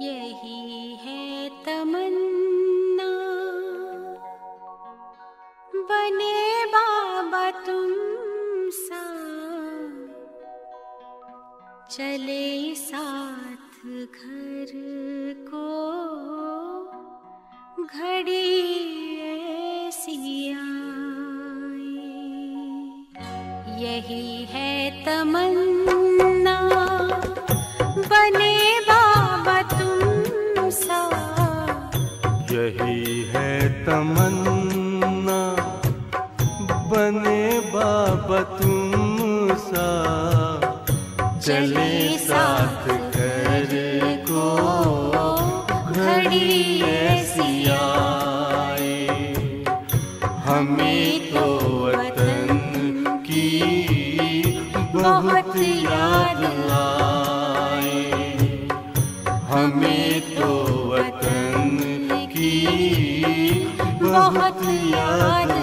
यही है तमन्ना बने बाबा तुम सा चले साथ घर को घड़ी ऐसी यही है तमन्ना रही है तमन्ना बने बाबा तुम सा चले साथ घर को घड़ी ऐसी आए हमें तो वतन की बहुत याद आए हमें बहुत याद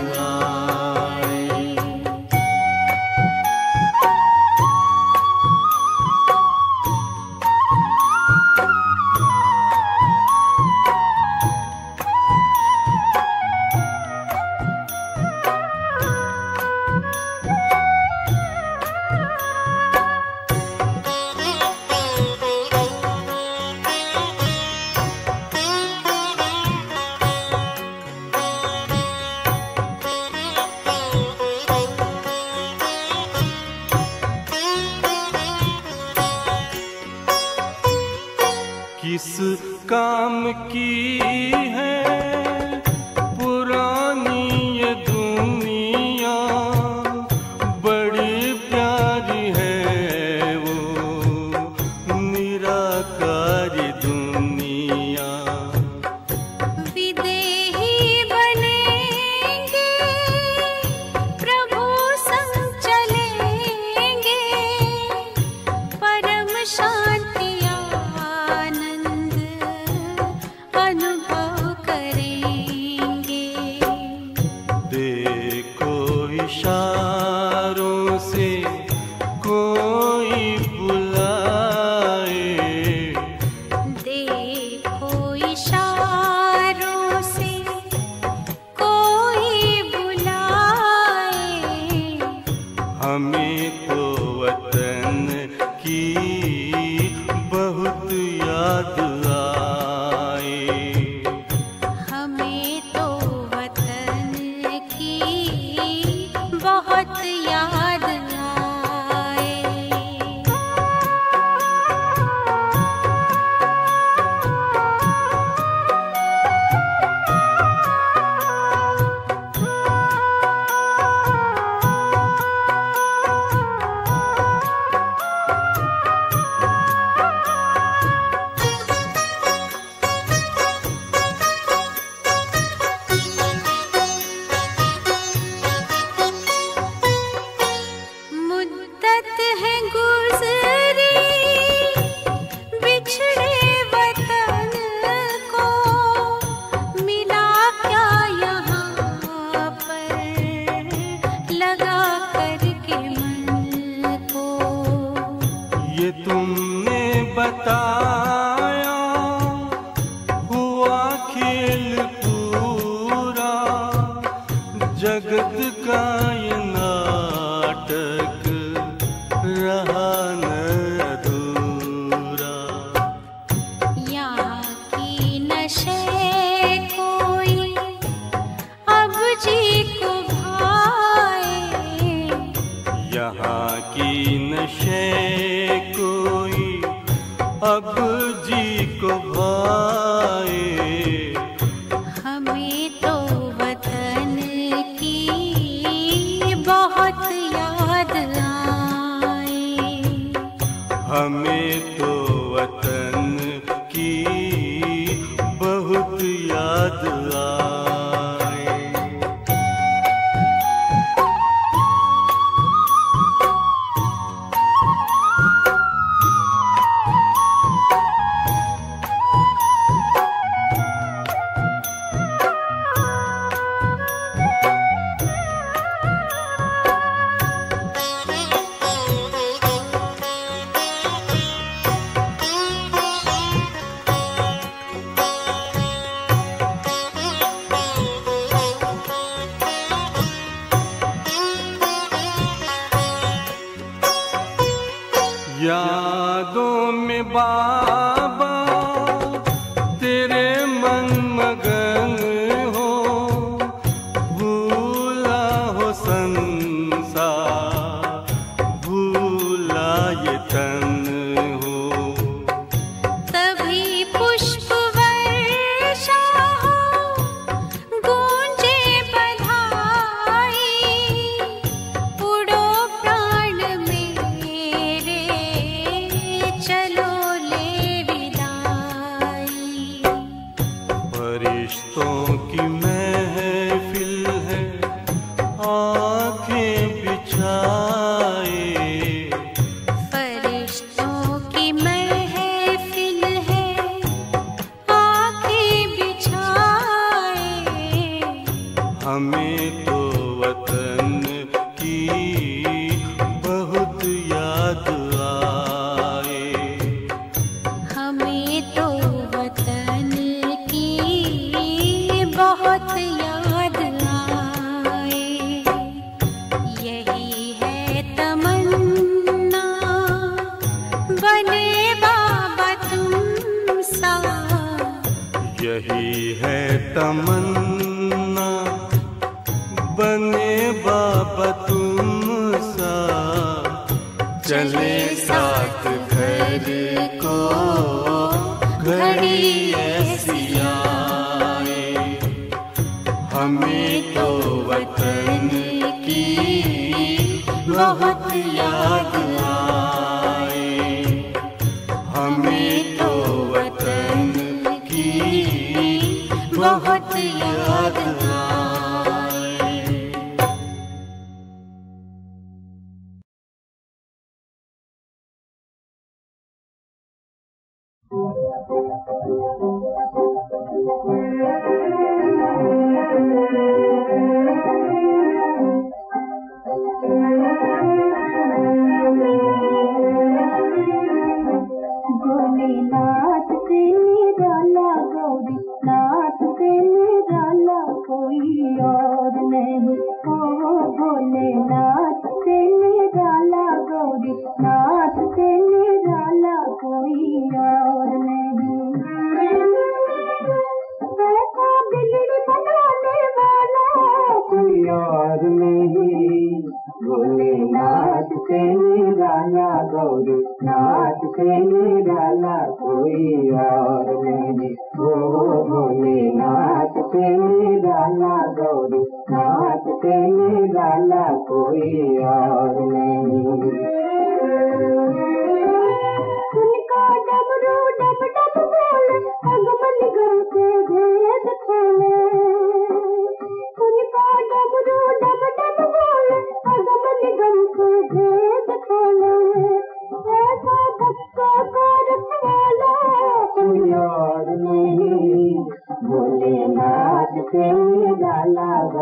you.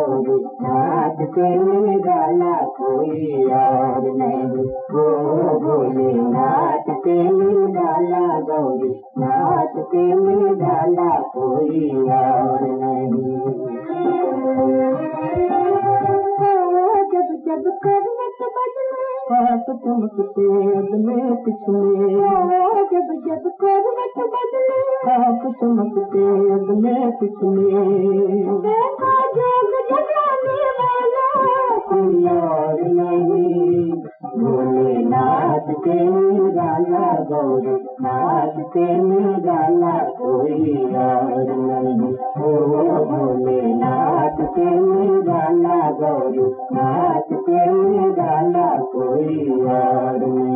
नाच ताच ते काक चुंबक ते किसने भोलेनाथ गाना गौर गौरनाथ तेरा गाना कोई और नहीं ओ भोलेनाथ गाना गौर गौरनाथ तेरा गाना कोई और नहीं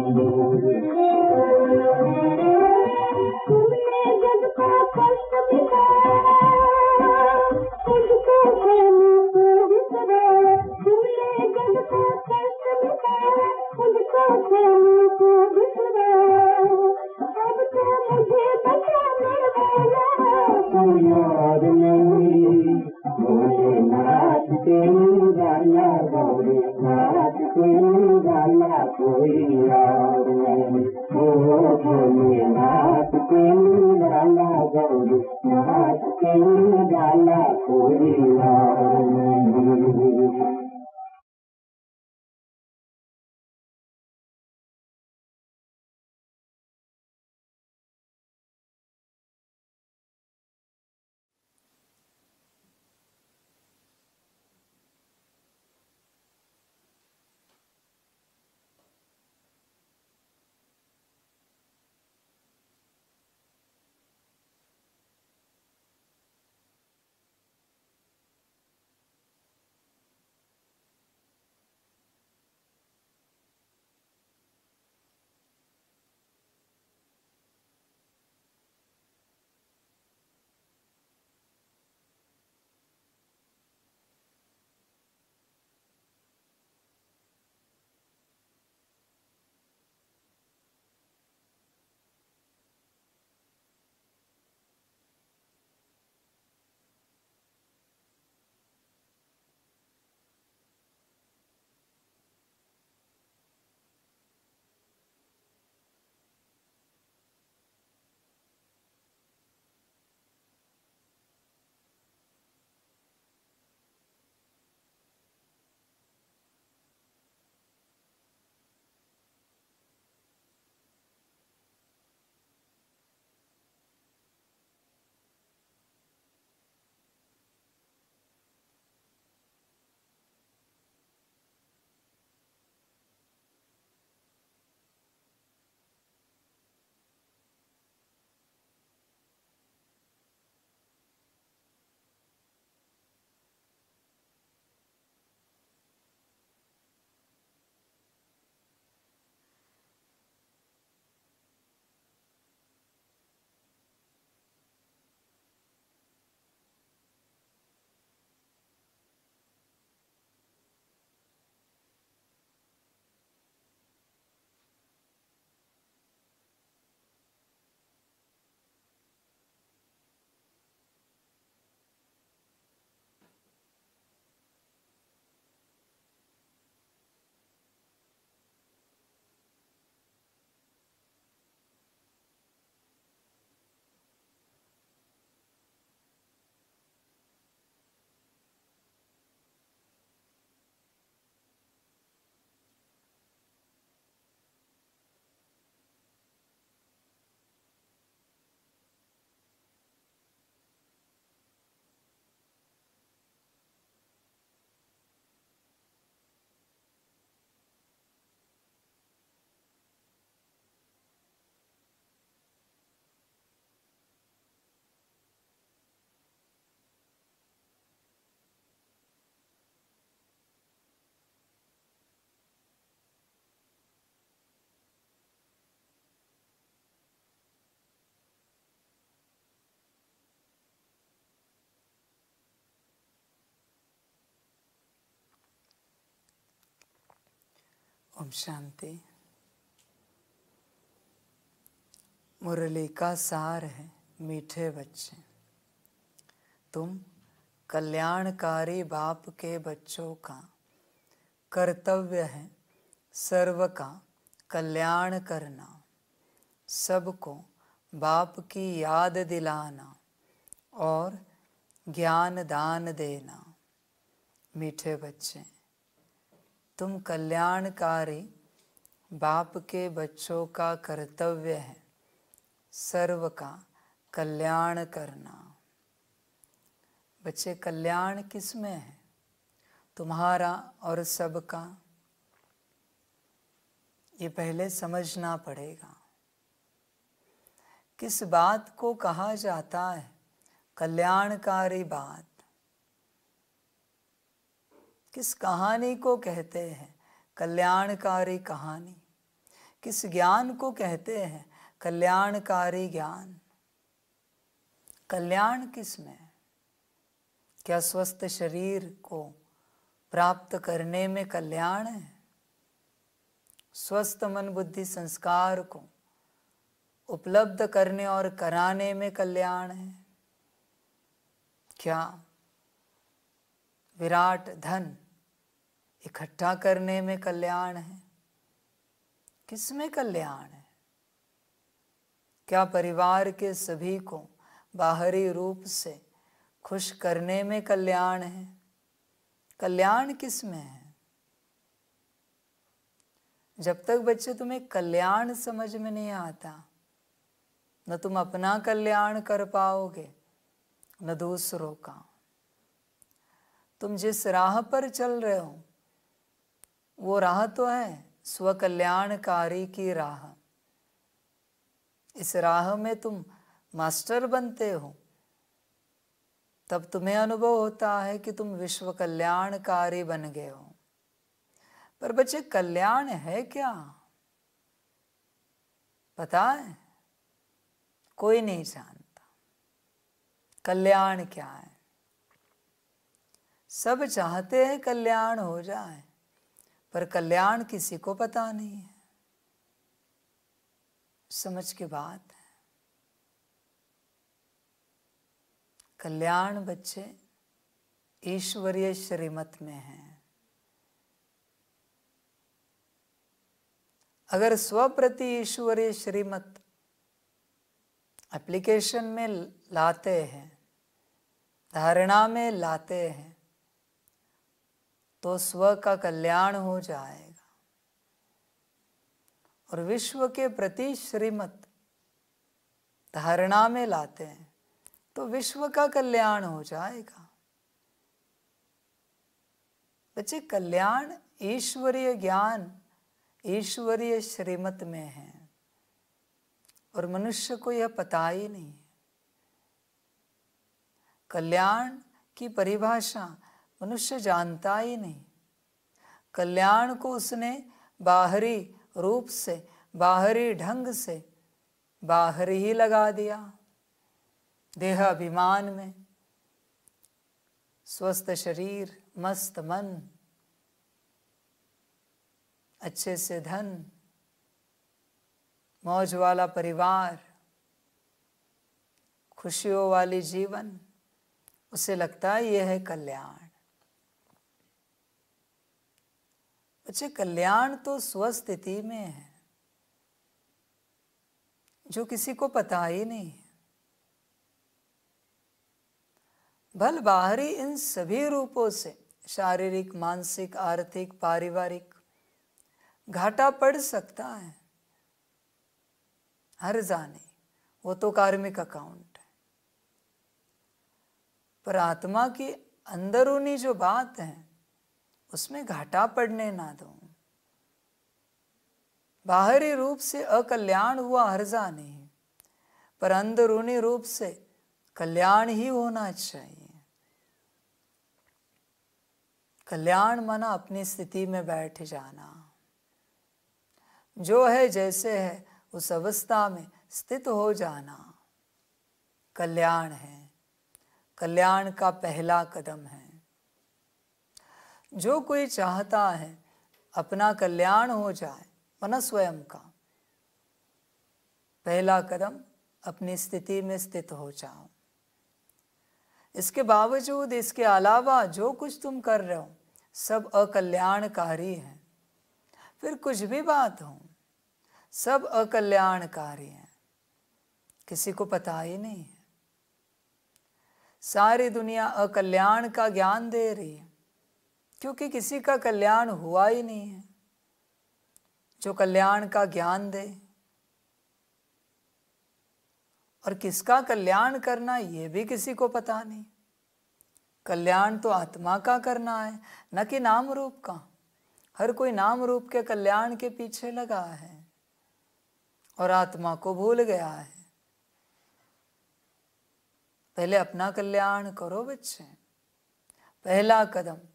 ओम शांति मुरली का सार है मीठे बच्चे तुम कल्याणकारी बाप के बच्चों का कर्तव्य है सर्व का कल्याण करना सबको बाप की याद दिलाना और ज्ञान दान देना मीठे बच्चे तुम कल्याणकारी बाप के बच्चों का कर्तव्य है सर्व का कल्याण करना बच्चे कल्याण किस में है तुम्हारा और सबका ये पहले समझना पड़ेगा किस बात को कहा जाता है कल्याणकारी बात किस कहानी को कहते हैं कल्याणकारी कहानी किस ज्ञान को कहते हैं कल्याणकारी ज्ञान कल्याण किस में क्या स्वस्थ शरीर को प्राप्त करने में कल्याण है स्वस्थ मन बुद्धि संस्कार को उपलब्ध करने और कराने में कल्याण है क्या विराट धन इकट्ठा करने में कल्याण है किस में कल्याण है क्या परिवार के सभी को बाहरी रूप से खुश करने में कल्याण है कल्याण किस में है जब तक बच्चे तुम्हें कल्याण समझ में नहीं आता न तुम अपना कल्याण कर पाओगे न दूसरों का तुम जिस राह पर चल रहे हो वो राह तो है स्वकल्याणकारी की राह इस राह में तुम मास्टर बनते हो तब तुम्हें अनुभव होता है कि तुम विश्व कल्याणकारी बन गए हो पर बच्चे कल्याण है क्या पता है कोई नहीं जानता कल्याण क्या है सब चाहते हैं कल्याण हो जाए पर कल्याण किसी को पता नहीं है समझ के बात है कल्याण बच्चे ईश्वरीय श्रीमत में है अगर स्वप्रति ईश्वरीय श्रीमत एप्लीकेशन में लाते हैं धारणा में लाते हैं तो स्व का कल्याण हो जाएगा और विश्व के प्रति श्रीमत धारणा में लाते हैं तो विश्व का कल्याण हो जाएगा बच्चे कल्याण ईश्वरीय ज्ञान ईश्वरीय श्रीमत में है और मनुष्य को यह पता ही नहीं कल्याण की परिभाषा मनुष्य जानता ही नहीं कल्याण को उसने बाहरी रूप से बाहरी ढंग से बाहर ही लगा दिया देह अभिमान में स्वस्थ शरीर मस्त मन अच्छे से धन मौज वाला परिवार खुशियों वाली जीवन उसे लगता है यह है कल्याण बच्चे कल्याण तो स्वस्थिति में है जो किसी को पता ही नहीं है भल बाहरी इन सभी रूपों से शारीरिक मानसिक आर्थिक पारिवारिक घाटा पड़ सकता है हर जाने वो तो कार्मिक अकाउंट है पर आत्मा की अंदरूनी जो बात है उसमें घाटा पड़ने ना दो बाहरी रूप से अकल्याण हुआ हर्जा नहीं पर अंदरूनी रूप से कल्याण ही होना चाहिए कल्याण मना अपनी स्थिति में बैठ जाना जो है जैसे है उस अवस्था में स्थित हो जाना कल्याण है कल्याण का पहला कदम है जो कोई चाहता है अपना कल्याण हो जाए मन स्वयं का पहला कदम अपनी स्थिति में स्थित हो जाओ इसके बावजूद इसके अलावा जो कुछ तुम कर रहे हो सब अकल्याणकारी है फिर कुछ भी बात हो सब अकल्याणकारी है किसी को पता ही नहीं है सारी दुनिया अकल्याण का ज्ञान दे रही है क्योंकि किसी का कल्याण हुआ ही नहीं है जो कल्याण का ज्ञान दे और किसका कल्याण करना ये भी किसी को पता नहीं कल्याण तो आत्मा का करना है न कि नाम रूप का हर कोई नाम रूप के कल्याण के पीछे लगा है और आत्मा को भूल गया है पहले अपना कल्याण करो बच्चे पहला कदम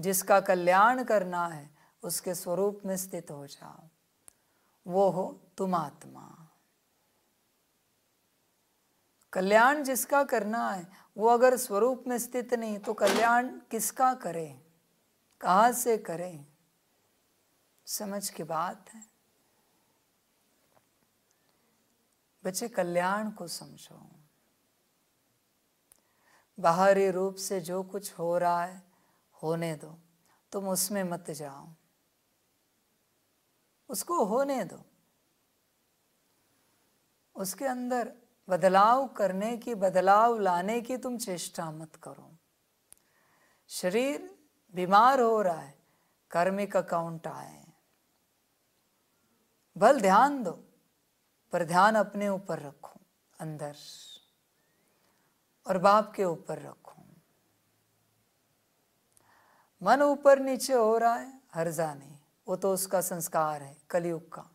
जिसका कल्याण करना है उसके स्वरूप में स्थित हो जाओ वो हो तुम आत्मा कल्याण जिसका करना है वो अगर स्वरूप में स्थित नहीं तो कल्याण किसका करे कहा से करे समझ की बात है बच्चे कल्याण को समझो बाहरी रूप से जो कुछ हो रहा है होने दो तुम उसमें मत जाओ उसको होने दो उसके अंदर बदलाव करने की बदलाव लाने की तुम चेष्टा मत करो शरीर बीमार हो रहा है कर्मिक अकाउंट आए भल ध्यान दो पर ध्यान अपने ऊपर रखो अंदर और बाप के ऊपर रखो मन ऊपर नीचे हो रहा है हर्जा नहीं वो तो उसका संस्कार है कलयुग का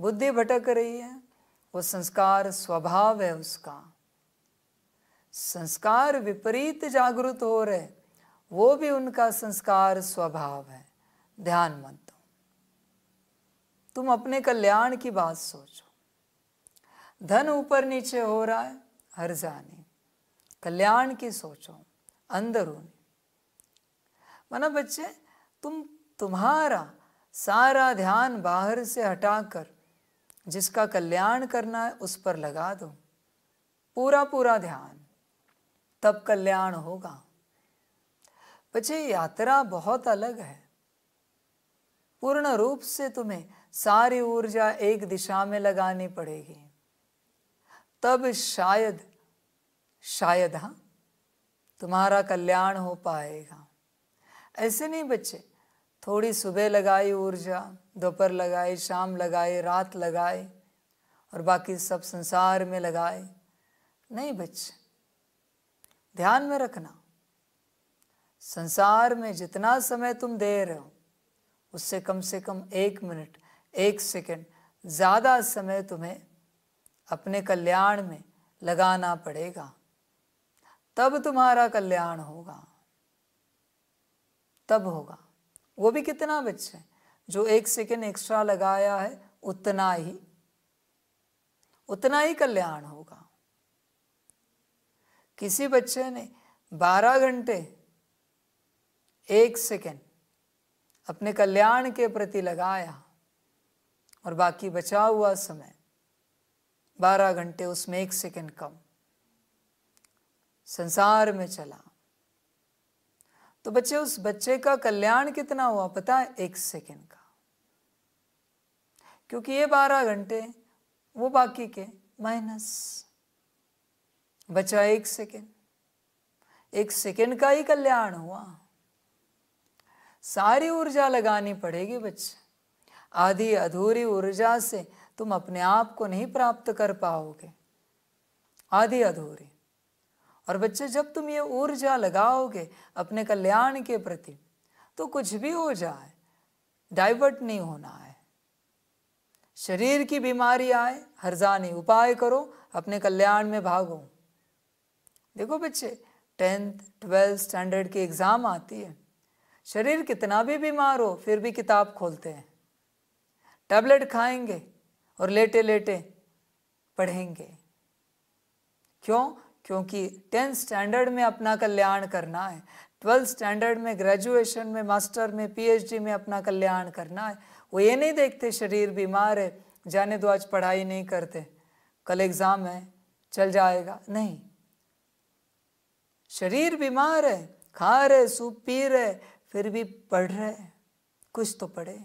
बुद्धि भटक रही है वो संस्कार स्वभाव है उसका संस्कार विपरीत जागृत हो रहे वो भी उनका संस्कार स्वभाव है ध्यान मत दो तुम अपने कल्याण की बात सोचो धन ऊपर नीचे हो रहा है हर जाने कल्याण की सोचो अंदरूनी माना बच्चे तुम तुम्हारा सारा ध्यान बाहर से हटाकर जिसका कल्याण करना है उस पर लगा दो पूरा पूरा ध्यान तब कल्याण होगा बच्चे यात्रा बहुत अलग है पूर्ण रूप से तुम्हें सारी ऊर्जा एक दिशा में लगानी पड़ेगी तब शायद शायद हाँ तुम्हारा कल्याण हो पाएगा ऐसे नहीं बच्चे थोड़ी सुबह लगाई ऊर्जा दोपहर लगाए शाम लगाए रात लगाए और बाकी सब संसार में लगाए नहीं बच्चे ध्यान में रखना संसार में जितना समय तुम दे रहे हो उससे कम से कम एक मिनट एक सेकंड ज़्यादा समय तुम्हें अपने कल्याण में लगाना पड़ेगा तब तुम्हारा कल्याण होगा तब होगा वो भी कितना बच्चे जो एक सेकेंड एक्स्ट्रा लगाया है उतना ही उतना ही कल्याण होगा किसी बच्चे ने 12 घंटे एक सेकेंड अपने कल्याण के प्रति लगाया और बाकी बचा हुआ समय 12 घंटे उसमें एक सेकेंड कम संसार में चला तो बच्चे उस बच्चे का कल्याण कितना हुआ पता है एक सेकेंड का क्योंकि ये बारह घंटे वो बाकी के माइनस बचा एक सेकेंड एक सेकेंड का ही कल्याण हुआ सारी ऊर्जा लगानी पड़ेगी बच्चे आधी अधूरी ऊर्जा से तुम अपने आप को नहीं प्राप्त कर पाओगे आधी अधूरी और बच्चे जब तुम ये ऊर्जा लगाओगे अपने कल्याण के प्रति तो कुछ भी हो जाए डाइवर्ट नहीं होना है शरीर की बीमारी आए हर्जानी उपाय करो अपने कल्याण में भागो देखो बच्चे टेंथ ट्वेल्थ स्टैंडर्ड की एग्ज़ाम आती है शरीर कितना भी बीमार हो फिर भी किताब खोलते हैं टैबलेट खाएंगे और लेटे लेटे पढ़ेंगे क्यों क्योंकि टेंथ स्टैंडर्ड में अपना कल्याण करना है ट्वेल्थ स्टैंडर्ड में ग्रेजुएशन में मास्टर में पीएचडी में अपना कल्याण करना है वो ये नहीं देखते शरीर बीमार है जाने दो आज पढ़ाई नहीं करते कल एग्ज़ाम है चल जाएगा नहीं शरीर बीमार है खा रहे सूप पी रहे फिर भी पढ़ रहे कुछ तो पढ़े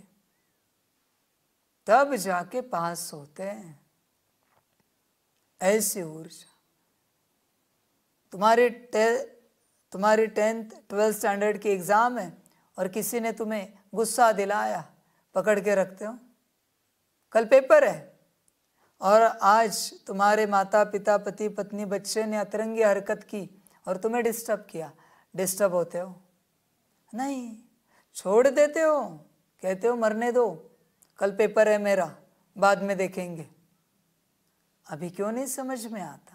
तब जाके पास होते हैं ऐसी ऊर्जा तुम्हारे टे तुम्हारी टेंथ ट्वेल्थ स्टैंडर्ड की एग्ज़ाम है और किसी ने तुम्हें गुस्सा दिलाया पकड़ के रखते हो कल पेपर है और आज तुम्हारे माता पिता पति पत्नी बच्चे ने अतरंगी हरकत की और तुम्हें डिस्टर्ब किया डिस्टर्ब होते हो नहीं छोड़ देते हो कहते हो मरने दो कल पेपर है मेरा बाद में देखेंगे अभी क्यों नहीं समझ में आता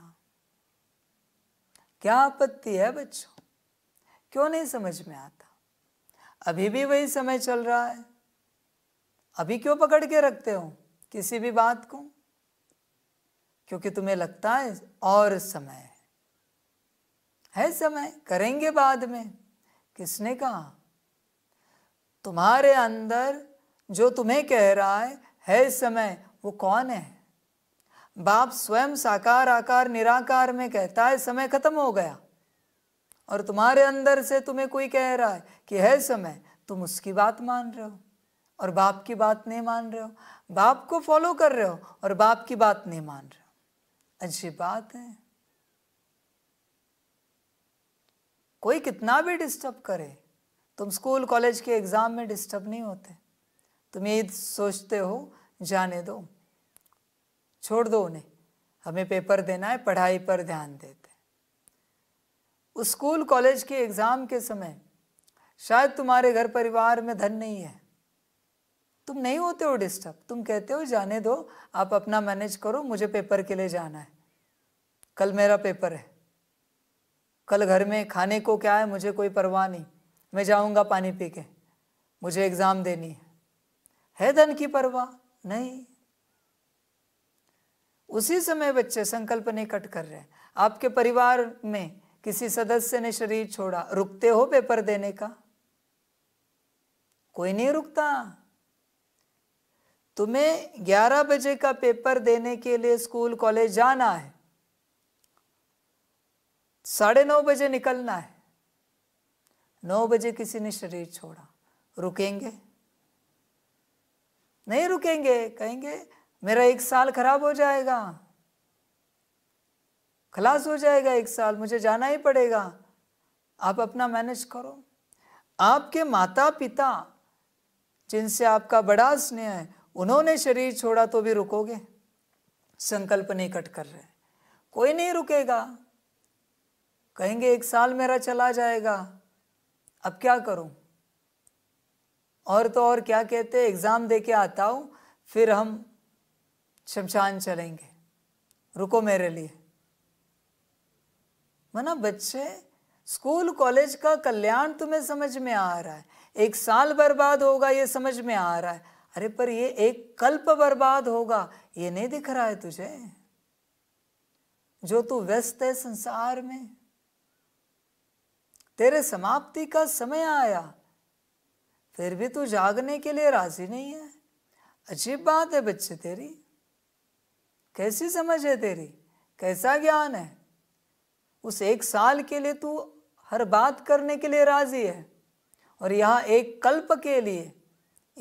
क्या आपत्ति है बच्चों क्यों नहीं समझ में आता अभी भी वही समय चल रहा है अभी क्यों पकड़ के रखते हो किसी भी बात को क्योंकि तुम्हें लगता है और समय है है समय करेंगे बाद में किसने कहा तुम्हारे अंदर जो तुम्हें कह रहा है है समय वो कौन है बाप स्वयं साकार आकार निराकार में कहता है समय खत्म हो गया और तुम्हारे अंदर से तुम्हें कोई कह रहा है कि है समय तुम उसकी बात मान रहे हो और बाप की बात नहीं मान रहे हो बाप को फॉलो कर रहे हो और बाप की बात नहीं मान रहे हो अच्छी बात है कोई कितना भी डिस्टर्ब करे तुम स्कूल कॉलेज के एग्ज़ाम में डिस्टर्ब नहीं होते तुम ये सोचते हो जाने दो छोड़ दो उन्हें हमें पेपर देना है पढ़ाई पर ध्यान देते उस स्कूल कॉलेज के एग्ज़ाम के समय शायद तुम्हारे घर परिवार में धन नहीं है तुम नहीं होते हो डिस्टर्ब तुम कहते हो जाने दो आप अपना मैनेज करो मुझे पेपर के लिए जाना है कल मेरा पेपर है कल घर में खाने को क्या है मुझे कोई परवाह नहीं मैं जाऊंगा पानी पी के मुझे एग्ज़ाम देनी है है धन की परवाह नहीं उसी समय बच्चे संकल्प निकट कर रहे हैं आपके परिवार में किसी सदस्य ने शरीर छोड़ा रुकते हो पेपर देने का कोई नहीं रुकता तुम्हें 11 बजे का पेपर देने के लिए स्कूल कॉलेज जाना है साढ़े नौ बजे निकलना है नौ बजे किसी ने शरीर छोड़ा रुकेंगे नहीं रुकेंगे कहेंगे मेरा एक साल खराब हो जाएगा खलास हो जाएगा एक साल मुझे जाना ही पड़ेगा आप अपना मैनेज करो आपके माता पिता जिनसे आपका बड़ा स्नेह है उन्होंने शरीर छोड़ा तो भी रुकोगे संकल्प नहीं कट कर रहे कोई नहीं रुकेगा कहेंगे एक साल मेरा चला जाएगा अब क्या करूं और तो और क्या कहते एग्ज़ाम देके आता हूं फिर हम शमशान चलेंगे रुको मेरे लिए मना बच्चे स्कूल कॉलेज का कल्याण तुम्हें समझ में आ रहा है एक साल बर्बाद होगा ये समझ में आ रहा है अरे पर ये एक कल्प बर्बाद होगा ये नहीं दिख रहा है तुझे जो तू व्यस्त है संसार में तेरे समाप्ति का समय आया फिर भी तू जागने के लिए राजी नहीं है अजीब बात है बच्चे तेरी कैसी समझ है तेरी कैसा ज्ञान है उस एक साल के लिए तू हर बात करने के लिए राजी है और यहाँ एक कल्प के लिए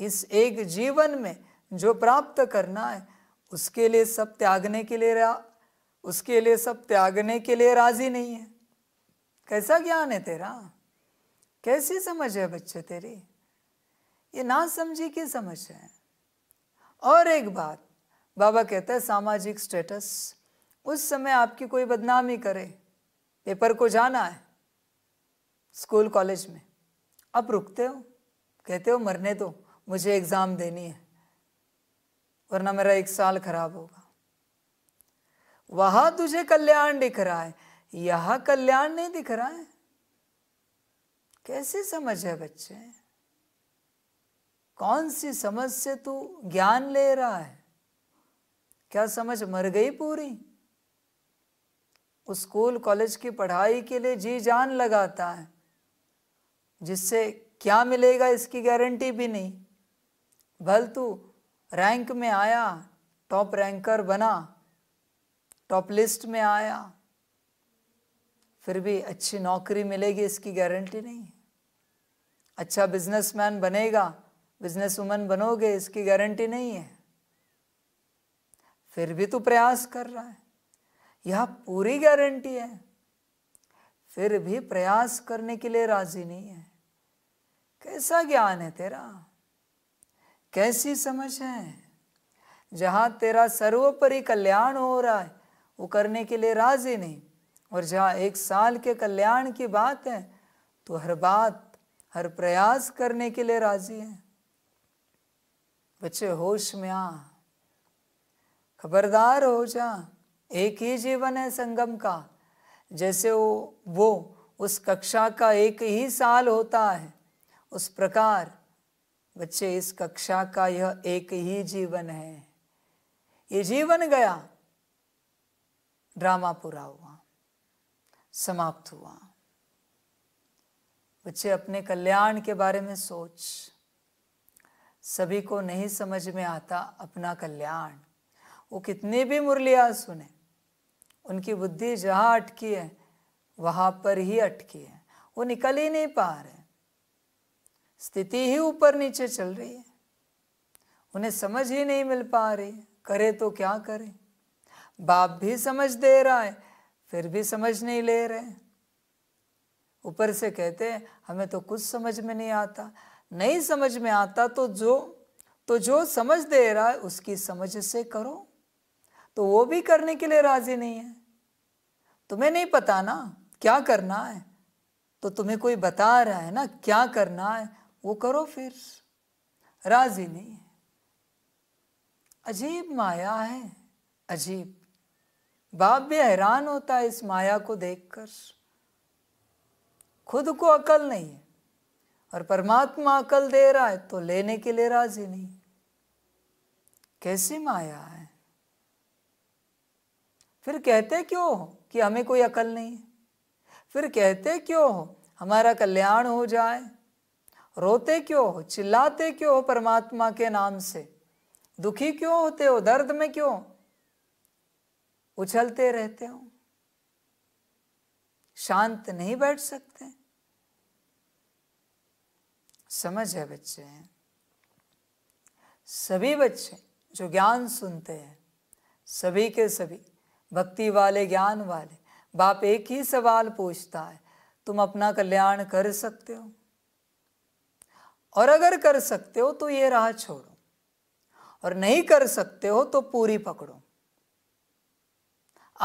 इस एक जीवन में जो प्राप्त करना है उसके लिए सब त्यागने के लिए रा उसके लिए सब त्यागने के लिए राजी नहीं है कैसा ज्ञान है तेरा कैसी समझ है बच्चे तेरी ये ना समझी की समझ है और एक बात बाबा कहते हैं सामाजिक स्टेटस उस समय आपकी कोई बदनामी करे पेपर को जाना है स्कूल कॉलेज में आप रुकते हो कहते हो मरने दो मुझे एग्ज़ाम देनी है वरना मेरा एक साल खराब होगा वहां तुझे कल्याण दिख रहा है यहां कल्याण नहीं दिख रहा है कैसे समझ है बच्चे कौन सी समझ से तू ज्ञान ले रहा है क्या समझ मर गई पूरी स्कूल कॉलेज की पढ़ाई के लिए जी जान लगाता है जिससे क्या मिलेगा इसकी गारंटी भी नहीं भल तू रैंक में आया टॉप रैंकर बना टॉप लिस्ट में आया फिर भी अच्छी नौकरी मिलेगी इसकी गारंटी नहीं है अच्छा बिजनेसमैन बनेगा बिजनेस वुमन बनोगे इसकी गारंटी नहीं है फिर भी तू प्रयास कर रहा है यह पूरी गारंटी है फिर भी प्रयास करने के लिए राजी नहीं है कैसा ज्ञान है तेरा कैसी समझ है जहां तेरा सर्वोपरि कल्याण हो रहा है वो करने के लिए राजी नहीं और जहां एक साल के कल्याण की बात है तो हर बात हर प्रयास करने के लिए राजी है बच्चे होश में आ खबरदार हो जा एक ही जीवन है संगम का जैसे वो वो उस कक्षा का एक ही साल होता है उस प्रकार बच्चे इस कक्षा का यह एक ही जीवन है ये जीवन गया ड्रामा पूरा हुआ समाप्त हुआ बच्चे अपने कल्याण के बारे में सोच सभी को नहीं समझ में आता अपना कल्याण वो कितनी भी मुरलियाँ सुने उनकी बुद्धि जहाँ अटकी है वहाँ पर ही अटकी है वो निकल ही नहीं पा रहे स्थिति ही ऊपर नीचे चल रही है उन्हें समझ ही नहीं मिल पा रही करे तो क्या करे बाप भी समझ दे रहा है फिर भी समझ नहीं ले रहे ऊपर से कहते हैं हमें तो कुछ समझ में नहीं आता नहीं समझ में आता तो जो तो जो समझ दे रहा है उसकी समझ से करो तो वो भी करने के लिए राजी नहीं है तुम्हें नहीं पता ना क्या करना है तो तुम्हें कोई बता रहा है ना क्या करना है वो करो फिर राजी नहीं है अजीब माया है अजीब बाप भी हैरान होता है इस माया को देखकर खुद को अकल नहीं है और परमात्मा अकल दे रहा है तो लेने के लिए राजी नहीं कैसी माया है फिर कहते क्यों हो कि हमें कोई अकल नहीं है फिर कहते क्यों हो हमारा कल्याण हो जाए रोते क्यों हो चिल्लाते क्यों हो परमात्मा के नाम से दुखी क्यों होते हो दर्द में क्यों उछलते रहते हो शांत नहीं बैठ सकते समझ है बच्चे सभी बच्चे जो ज्ञान सुनते हैं सभी के सभी भक्ति वाले ज्ञान वाले बाप एक ही सवाल पूछता है तुम अपना कल्याण कर सकते हो और अगर कर सकते हो तो ये राह छोड़ो और नहीं कर सकते हो तो पूरी पकड़ो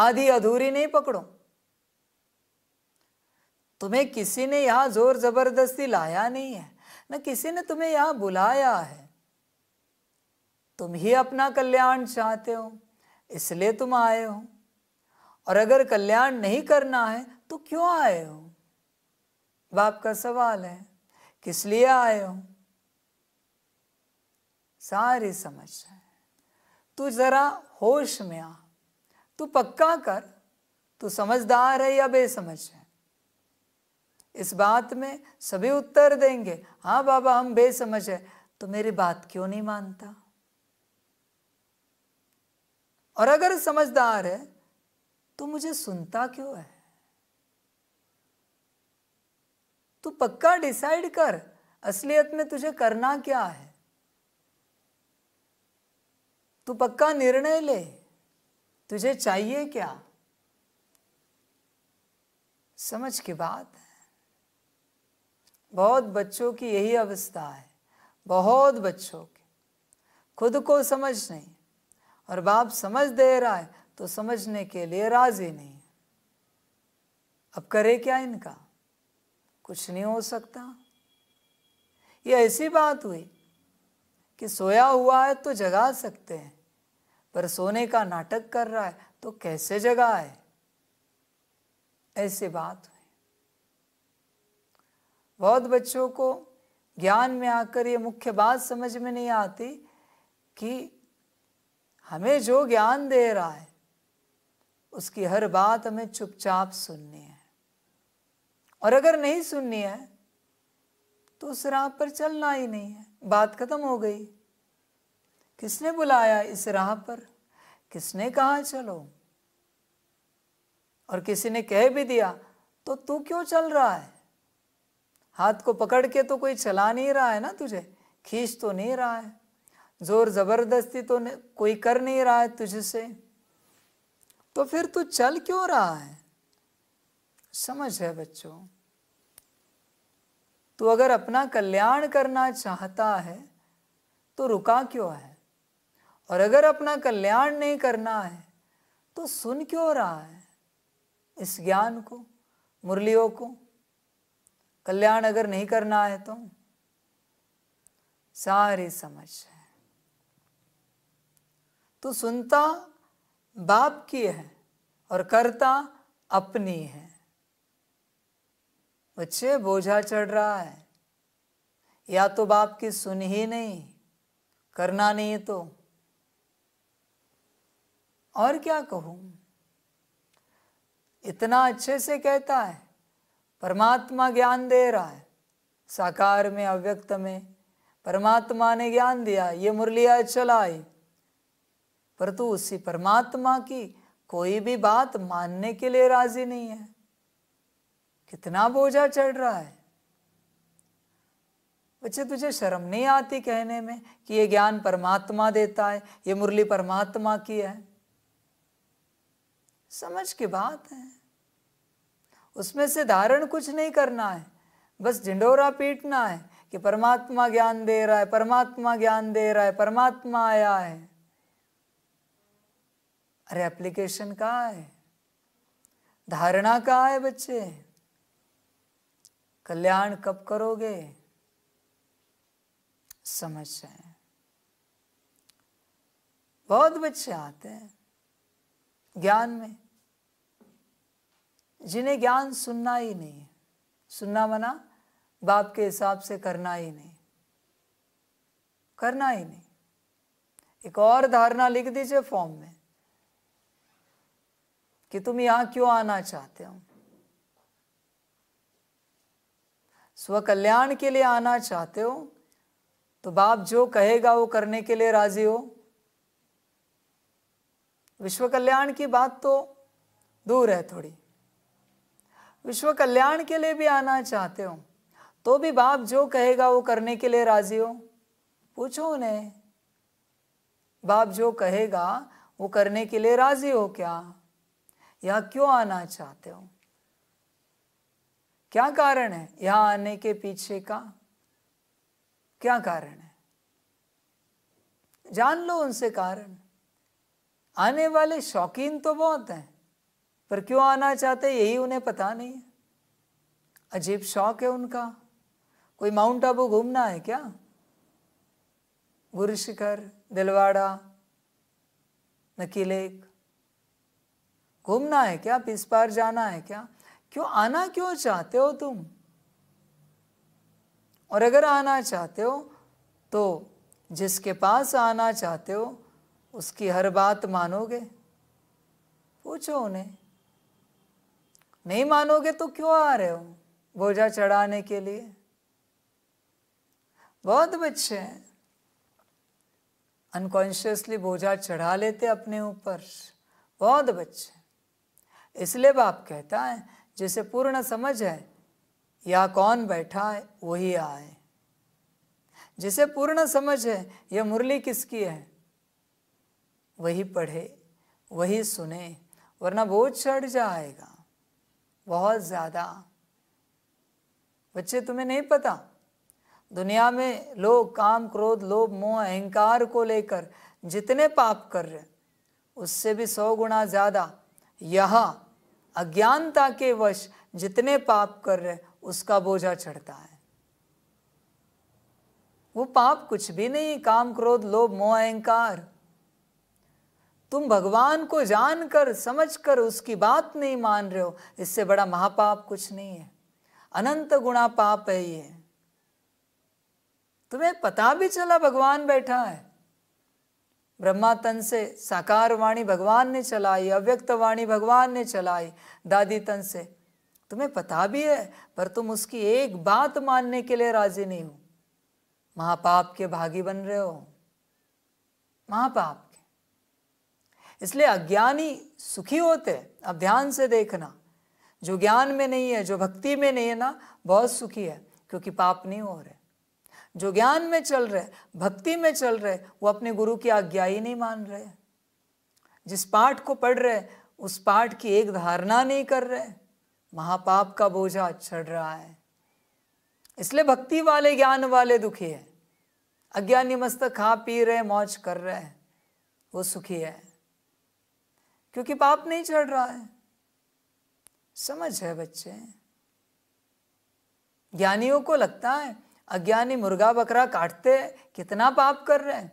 आधी अधूरी नहीं पकड़ो तुम्हें किसी ने यहां जोर जबरदस्ती लाया नहीं है न किसी ने तुम्हें यहां बुलाया है तुम ही अपना कल्याण चाहते हो इसलिए तुम आए हो और अगर कल्याण नहीं करना है तो क्यों आए हो बाप का सवाल है किस लिए आए हो सारी समझ तू जरा होश में आ तू पक्का कर तू समझदार है या बेसमझ है इस बात में सभी उत्तर देंगे हाँ बाबा हम बेसमझ है तो मेरी बात क्यों नहीं मानता और अगर समझदार है तू मुझे सुनता क्यों है तू पक्का डिसाइड कर असलियत में तुझे करना क्या है तू पक्का निर्णय ले तुझे चाहिए क्या समझ की बात है बहुत बच्चों की यही अवस्था है बहुत बच्चों की खुद को समझ नहीं और बाप समझ दे रहा है तो समझने के लिए राजी नहीं अब करे क्या इनका कुछ नहीं हो सकता ये ऐसी बात हुई कि सोया हुआ है तो जगा सकते हैं पर सोने का नाटक कर रहा है तो कैसे जगा है ऐसी बात हुई बहुत बच्चों को ज्ञान में आकर ये मुख्य बात समझ में नहीं आती कि हमें जो ज्ञान दे रहा है उसकी हर बात हमें चुपचाप सुननी है और अगर नहीं सुननी है तो उस राह पर चलना ही नहीं है बात खत्म हो गई किसने बुलाया इस राह पर किसने कहा चलो और किसी ने कह भी दिया तो तू क्यों चल रहा है हाथ को पकड़ के तो कोई चला नहीं रहा है ना तुझे खींच तो नहीं रहा है जोर जबरदस्ती तो कोई कर नहीं रहा है तुझसे तो फिर तू चल क्यों रहा है समझ है बच्चों तू अगर अपना कल्याण करना चाहता है तो रुका क्यों है और अगर अपना कल्याण नहीं करना है तो सुन क्यों रहा है इस ज्ञान को मुरलियों को कल्याण अगर नहीं करना है तो सारी समझ है तू सुनता बाप की है और कर्ता अपनी है बच्चे बोझा चढ़ रहा है या तो बाप की सुन ही नहीं करना नहीं तो और क्या कहूं इतना अच्छे से कहता है परमात्मा ज्ञान दे रहा है साकार में अव्यक्त में परमात्मा ने ज्ञान दिया ये मुरलिया चलाई परंतु उसी परमात्मा की कोई भी बात मानने के लिए राजी नहीं है कितना बोझा चढ़ रहा है बच्चे तुझे शर्म नहीं आती कहने में कि ये ज्ञान परमात्मा देता है ये मुरली परमात्मा की है समझ की बात है उसमें से धारण कुछ नहीं करना है बस झिंडोरा पीटना है कि परमात्मा ज्ञान दे रहा है परमात्मा ज्ञान दे रहा है परमात्मा आया है अरे एप्लीकेशन कहाँ है धारणा कहाँ है बच्चे कल्याण कब करोगे समझ जाए बहुत बच्चे आते हैं ज्ञान में जिन्हें ज्ञान सुनना ही नहीं सुनना मना बाप के हिसाब से करना ही नहीं करना ही नहीं एक और धारणा लिख दीजिए फॉर्म में कि तुम यहां क्यों आना चाहते हो स्वकल्याण के लिए आना चाहते हो तो बाप जो कहेगा वो करने के लिए राजी हो विश्व कल्याण की बात तो दूर है थोड़ी विश्व कल्याण के लिए भी आना चाहते हो तो भी बाप जो कहेगा वो करने के लिए राजी हो पूछो उन्हें बाप जो कहेगा वो करने के लिए राजी हो क्या यहां क्यों आना चाहते हो क्या कारण है यहां आने के पीछे का क्या कारण है जान लो उनसे कारण आने वाले शौकीन तो बहुत हैं पर क्यों आना चाहते यही उन्हें पता नहीं है अजीब शौक है उनका कोई माउंट आबू घूमना है क्या शिखर दिलवाड़ा नकी लेक घूमना है क्या इस पार जाना है क्या क्यों आना क्यों चाहते हो तुम और अगर आना चाहते हो तो जिसके पास आना चाहते हो उसकी हर बात मानोगे पूछो उन्हें नहीं मानोगे तो क्यों आ रहे हो बोझा चढ़ाने के लिए बहुत बच्चे हैं अनकॉन्शियसली बोझा चढ़ा लेते अपने ऊपर बहुत बच्चे इसलिए बाप कहता है जिसे पूर्ण समझ है या कौन बैठा है वही आए जिसे पूर्ण समझ है यह मुरली किसकी है वही पढ़े वही सुने वरना बोझ चढ़ जाएगा बहुत ज़्यादा बच्चे तुम्हें नहीं पता दुनिया में लोग काम क्रोध लोभ मोह अहंकार को लेकर जितने पाप कर रहे उससे भी सौ गुना ज़्यादा यह अज्ञानता के वश जितने पाप कर रहे उसका बोझा चढ़ता है वो पाप कुछ भी नहीं काम क्रोध लोभ मोह अहंकार तुम भगवान को जानकर समझकर उसकी बात नहीं मान रहे हो इससे बड़ा महापाप कुछ नहीं है अनंत गुणा पाप है ये तुम्हें पता भी चला भगवान बैठा है ब्रह्मा तन से साकार वाणी भगवान ने चलाई अव्यक्त वाणी भगवान ने चलाई दादी तन से तुम्हें पता भी है पर तुम उसकी एक बात मानने के लिए राजी नहीं हो महापाप के भागी बन रहे हो महापाप के इसलिए अज्ञानी सुखी होते अब ध्यान से देखना जो ज्ञान में नहीं है जो भक्ति में नहीं है ना बहुत सुखी है क्योंकि पाप नहीं हो रहे जो ज्ञान में चल रहे भक्ति में चल रहे वो अपने गुरु की आज्ञा ही नहीं मान रहे जिस पाठ को पढ़ रहे उस पाठ की एक धारणा नहीं कर रहे महापाप का बोझा चढ़ रहा है इसलिए भक्ति वाले ज्ञान वाले दुखी है अज्ञानी मस्त खा पी रहे मौज कर रहे हैं वो सुखी है क्योंकि पाप नहीं चढ़ रहा है समझ है बच्चे ज्ञानियों को लगता है अज्ञानी मुर्गा बकरा काटते कितना पाप कर रहे हैं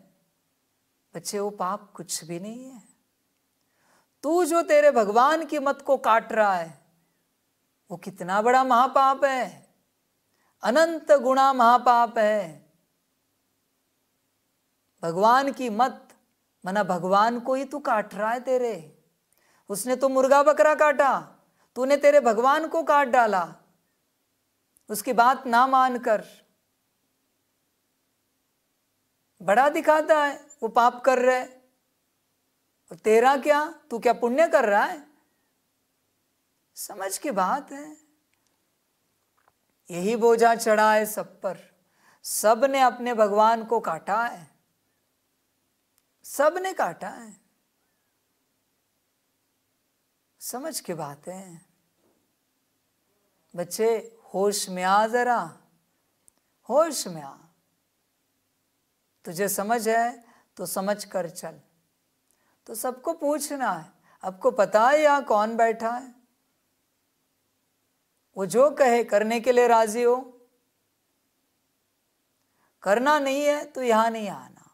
बच्चे वो पाप कुछ भी नहीं है तू जो तेरे भगवान की मत को काट रहा है वो कितना बड़ा महापाप है अनंत गुणा महापाप है भगवान की मत मना भगवान को ही तू काट रहा है तेरे उसने तो मुर्गा बकरा काटा तूने तेरे भगवान को काट डाला उसकी बात ना मानकर बड़ा दिखाता है वो पाप कर रहा है और तेरा क्या तू क्या पुण्य कर रहा है समझ की बात है यही बोझा चढ़ा है सब पर सब ने अपने भगवान को काटा है सब ने काटा है समझ के बात है बच्चे होश में आ जरा होश में आ तुझे समझ है तो समझ कर चल तो सबको पूछना है आपको पता है यहां कौन बैठा है वो जो कहे करने के लिए राजी हो करना नहीं है तो यहां नहीं आना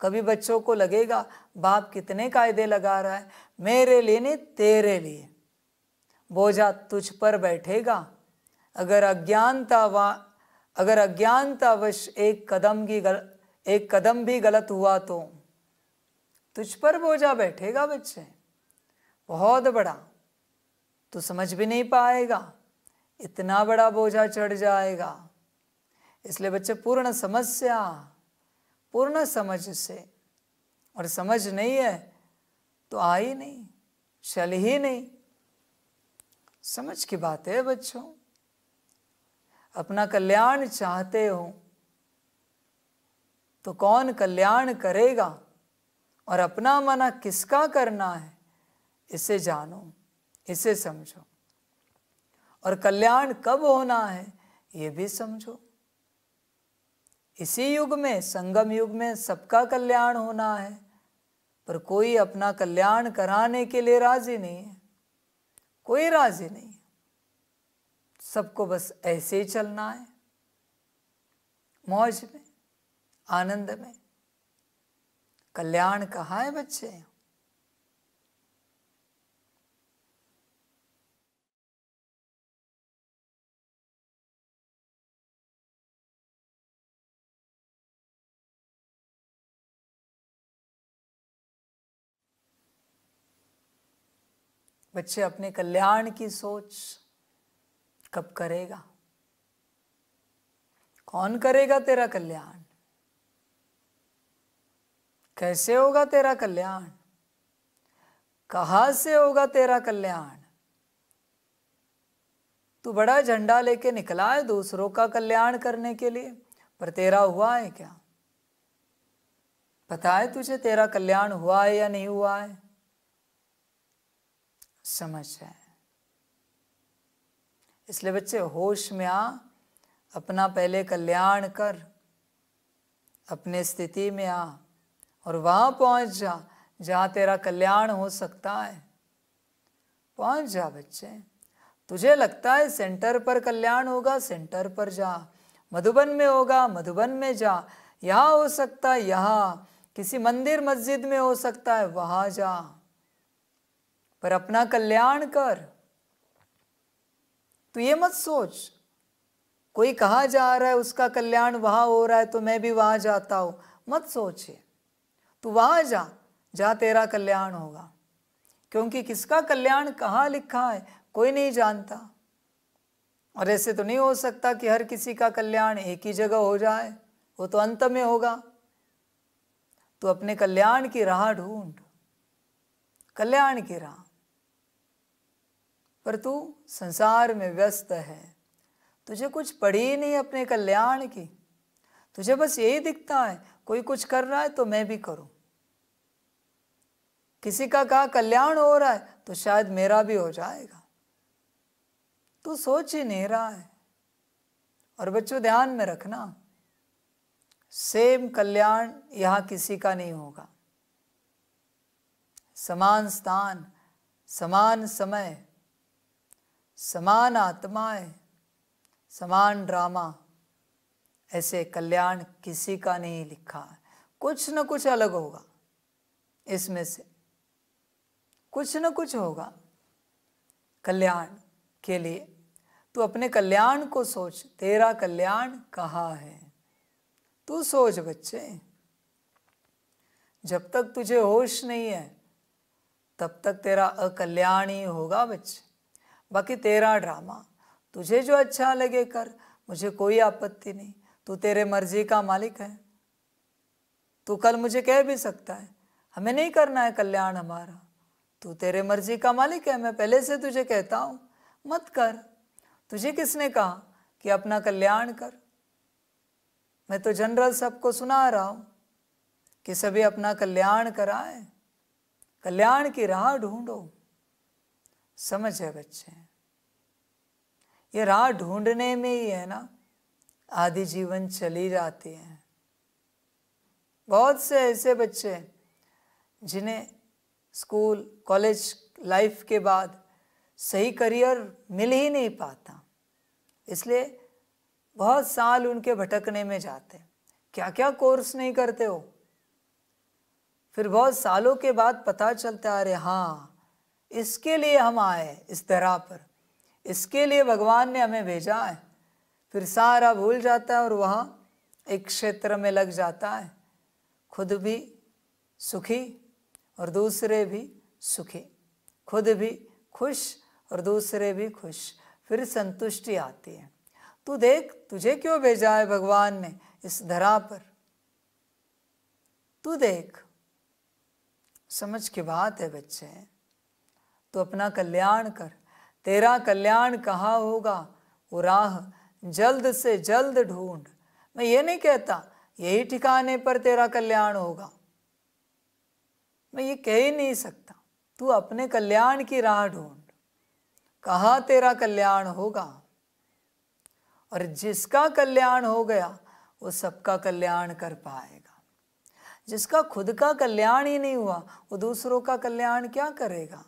कभी बच्चों को लगेगा बाप कितने कायदे लगा रहा है मेरे लिए नहीं तेरे लिए बोझा तुझ पर बैठेगा अगर अज्ञानता अगर अज्ञानतावश एक कदम की गल एक कदम भी गलत हुआ तो तुझ पर बोझा बैठेगा बच्चे बहुत बड़ा तो समझ भी नहीं पाएगा इतना बड़ा बोझा चढ़ जाएगा इसलिए बच्चे पूर्ण समस्या पूर्ण समझ से और समझ नहीं है तो आई नहीं चल ही नहीं समझ की बात है बच्चों अपना कल्याण चाहते हो तो कौन कल्याण करेगा और अपना मना किसका करना है इसे जानो इसे समझो और कल्याण कब होना है ये भी समझो इसी युग में संगम युग में सबका कल्याण होना है पर कोई अपना कल्याण कराने के लिए राजी नहीं है कोई राजी नहीं सबको बस ऐसे ही चलना है मौज में आनंद में कल्याण कहाँ है बच्चे बच्चे अपने कल्याण की सोच कब करेगा कौन करेगा तेरा कल्याण कैसे होगा तेरा कल्याण कहा से होगा तेरा कल्याण तू बड़ा झंडा लेके निकला है दूसरों का कल्याण करने के लिए पर तेरा हुआ है क्या पता है तुझे तेरा कल्याण हुआ है या नहीं हुआ है समझ है इसलिए बच्चे होश में आ अपना पहले कल्याण कर अपने स्थिति में आ और वहाँ पहुँच जा जहाँ तेरा कल्याण हो सकता है पहुँच जा बच्चे तुझे लगता है सेंटर पर कल्याण होगा सेंटर पर जा मधुबन में होगा मधुबन में जा यहाँ हो सकता है यहाँ किसी मंदिर मस्जिद में हो सकता है वहाँ जा पर अपना कल्याण कर तो ये मत सोच कोई कहा जा रहा है उसका कल्याण वहां हो रहा है तो मैं भी वहां जाता हूं मत सोचिए तू वहां जा जा तेरा कल्याण होगा क्योंकि किसका कल्याण कहाँ लिखा है कोई नहीं जानता और ऐसे तो नहीं हो सकता कि हर किसी का कल्याण एक ही जगह हो जाए वो तो अंत में होगा तो अपने कल्याण की राह ढूंढ कल्याण की राह पर तू संसार में व्यस्त है तुझे कुछ पड़ी ही नहीं अपने कल्याण की तुझे बस यही दिखता है कोई कुछ कर रहा है तो मैं भी करूं किसी का कहा कल्याण हो रहा है तो शायद मेरा भी हो जाएगा तू सोच ही नहीं रहा है और बच्चों ध्यान में रखना सेम कल्याण यहां किसी का नहीं होगा समान स्थान समान समय समान आत्माएं समान ड्रामा ऐसे कल्याण किसी का नहीं लिखा है कुछ न कुछ अलग होगा इसमें से कुछ न कुछ होगा कल्याण के लिए तू अपने कल्याण को सोच तेरा कल्याण कहा है तू सोच बच्चे जब तक तुझे होश नहीं है तब तक तेरा अकल्याण ही होगा बच्चे बाकी तेरा ड्रामा तुझे जो अच्छा लगे कर मुझे कोई आपत्ति नहीं तू तेरे मर्जी का मालिक है तू कल मुझे कह भी सकता है हमें नहीं करना है कल्याण हमारा तू तेरे मर्जी का मालिक है मैं पहले से तुझे कहता हूँ मत कर तुझे किसने कहा कि अपना कल्याण कर मैं तो जनरल सबको सुना रहा हूँ कि सभी अपना कल्याण कराए कल्याण की राह ढूंढो समझ है बच्चे ये राह ढूंढने में ही है ना आदि जीवन चली जाती है बहुत से ऐसे बच्चे हैं जिन्हें स्कूल कॉलेज लाइफ के बाद सही करियर मिल ही नहीं पाता इसलिए बहुत साल उनके भटकने में जाते हैं क्या क्या कोर्स नहीं करते हो फिर बहुत सालों के बाद पता चलता है अरे हाँ इसके लिए हम आए इस तरह पर इसके लिए भगवान ने हमें भेजा है फिर सारा भूल जाता है और वहाँ एक क्षेत्र में लग जाता है खुद भी सुखी और दूसरे भी सुखी खुद भी खुश और दूसरे भी खुश फिर संतुष्टि आती है तू देख तुझे क्यों भेजा है भगवान ने इस धरा पर तू देख समझ की बात है बच्चे तो अपना कल्याण कर तेरा कल्याण कहाँ होगा वो राह जल्द से जल्द ढूंढ मैं ये नहीं कहता यही ठिकाने पर तेरा कल्याण होगा मैं ये कह ही नहीं सकता तू अपने कल्याण की राह ढूंढ कहाँ तेरा कल्याण होगा और जिसका कल्याण हो गया वो सबका कल्याण कर पाएगा जिसका खुद का कल्याण ही नहीं हुआ वो दूसरों का कल्याण क्या करेगा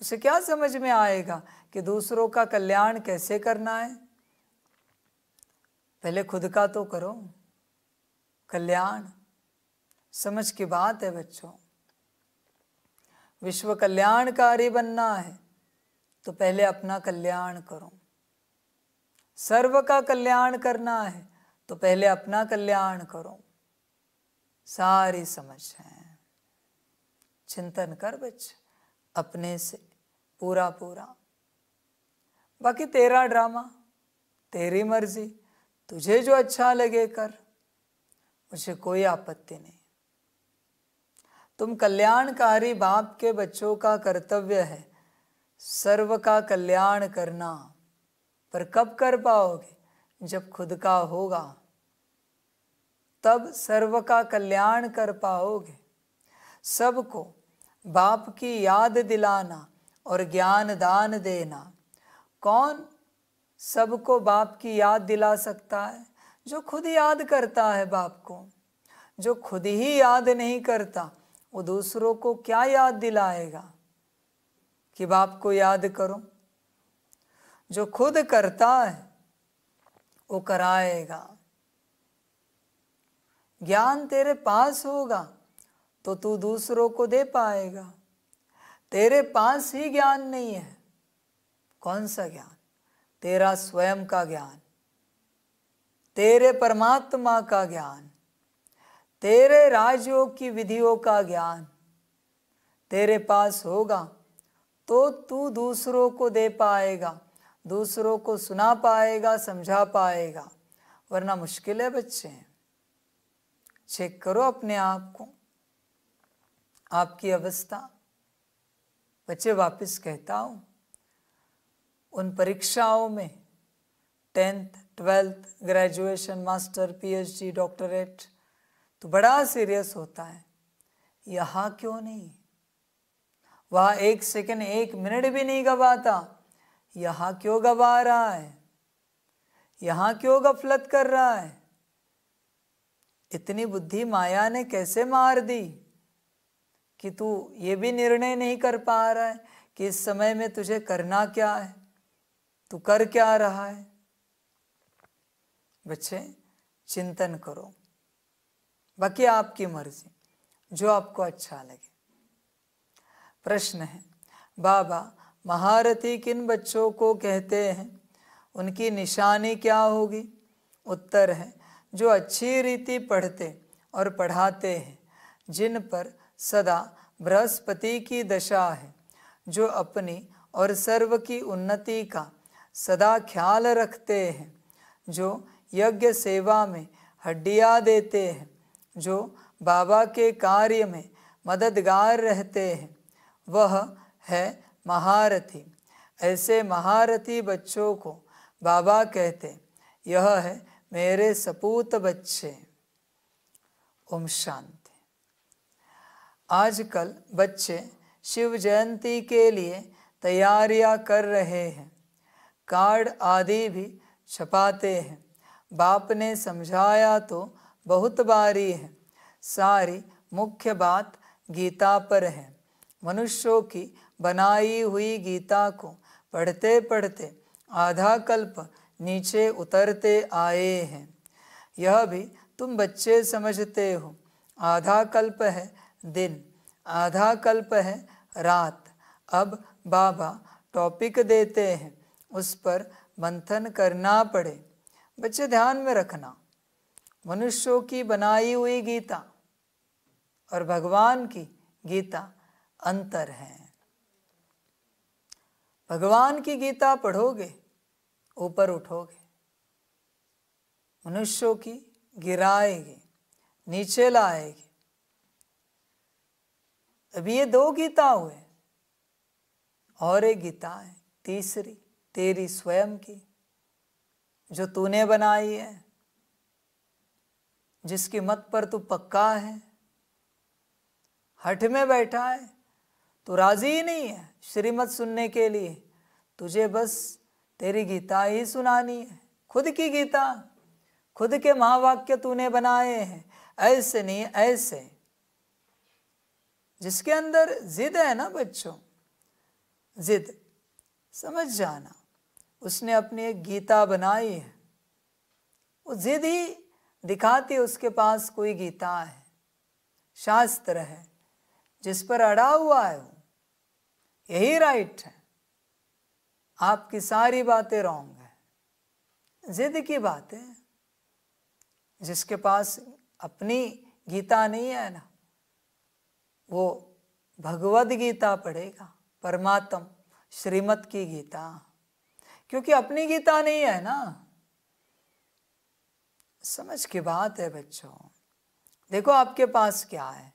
उसे क्या समझ में आएगा कि दूसरों का कल्याण कैसे करना है पहले खुद का तो करो कल्याण समझ की बात है बच्चों विश्व कल्याणकारी बनना है तो पहले अपना कल्याण करो सर्व का कल्याण करना है तो पहले अपना कल्याण करो सारी समझ है चिंतन कर बच्चे अपने से पूरा पूरा बाकी तेरा ड्रामा तेरी मर्जी तुझे जो अच्छा लगे कर मुझे कोई आपत्ति नहीं तुम कल्याणकारी बाप के बच्चों का कर्तव्य है सर्व का कल्याण करना पर कब कर पाओगे जब खुद का होगा तब सर्व का कल्याण कर पाओगे सबको बाप की याद दिलाना और ज्ञान दान देना कौन सबको बाप की याद दिला सकता है जो खुद याद करता है बाप को जो खुद ही याद नहीं करता वो दूसरों को क्या याद दिलाएगा कि बाप को याद करो जो खुद करता है वो कराएगा ज्ञान तेरे पास होगा तो तू दूसरों को दे पाएगा तेरे पास ही ज्ञान नहीं है कौन सा ज्ञान तेरा स्वयं का ज्ञान तेरे परमात्मा का ज्ञान तेरे राजयोग की विधियों का ज्ञान तेरे पास होगा तो तू दूसरों को दे पाएगा दूसरों को सुना पाएगा समझा पाएगा वरना मुश्किल है बच्चे चेक करो अपने आप को आपकी अवस्था बच्चे वापस कहता हूँ उन परीक्षाओं में tenth twelfth graduation master PhD doctorate तो बड़ा सीरियस होता है यहाँ क्यों नहीं वहाँ एक सेकेंड एक मिनट भी नहीं गवाता यहाँ क्यों गवा रहा है यहाँ क्यों गफलत कर रहा है इतनी बुद्धि माया ने कैसे मार दी कि तू ये भी निर्णय नहीं कर पा रहा है कि इस समय में तुझे करना क्या है तू कर क्या रहा है बच्चे चिंतन करो बाकी आपकी मर्जी जो आपको अच्छा लगे प्रश्न है बाबा महारथी किन बच्चों को कहते हैं उनकी निशानी क्या होगी उत्तर है जो अच्छी रीति पढ़ते और पढ़ाते हैं जिन पर सदा बृहस्पति की दशा है जो अपनी और सर्व की उन्नति का सदा ख्याल रखते हैं जो यज्ञ सेवा में हड्डियाँ देते हैं जो बाबा के कार्य में मददगार रहते हैं वह है महारथी ऐसे महारथी बच्चों को बाबा कहते यह है मेरे सपूत बच्चे ओम शांत आजकल बच्चे शिव जयंती के लिए तैयारियां कर रहे हैं कार्ड आदि भी छपाते हैं बाप ने समझाया तो बहुत बारी है सारी मुख्य बात गीता पर है मनुष्यों की बनाई हुई गीता को पढ़ते पढ़ते आधा कल्प नीचे उतरते आए हैं यह भी तुम बच्चे समझते हो आधा कल्प है दिन आधा कल्प है रात अब बाबा टॉपिक देते हैं उस पर मंथन करना पड़े बच्चे ध्यान में रखना मनुष्यों की बनाई हुई गीता और भगवान की गीता अंतर है भगवान की गीता पढ़ोगे ऊपर उठोगे मनुष्यों की गिराएगी नीचे लाएगी अभी ये दो गीता हुए और एक गीता है तीसरी तेरी स्वयं की जो तूने बनाई है जिसकी मत पर तू पक्का है हठ में बैठा है तू राजी ही नहीं है श्रीमत सुनने के लिए तुझे बस तेरी गीता ही सुनानी है खुद की गीता खुद के महावाक्य तूने बनाए हैं ऐसे नहीं ऐसे जिसके अंदर जिद है ना बच्चों जिद समझ जाना उसने अपनी एक गीता बनाई है वो जिद ही दिखाती उसके पास कोई गीता है शास्त्र है जिस पर अड़ा हुआ है वो यही राइट है आपकी सारी बातें रॉन्ग है जिद की बातें जिसके पास अपनी गीता नहीं है ना वो भगवद गीता पढ़ेगा परमात्म श्रीमत की गीता क्योंकि अपनी गीता नहीं है ना समझ की बात है बच्चों देखो आपके पास क्या है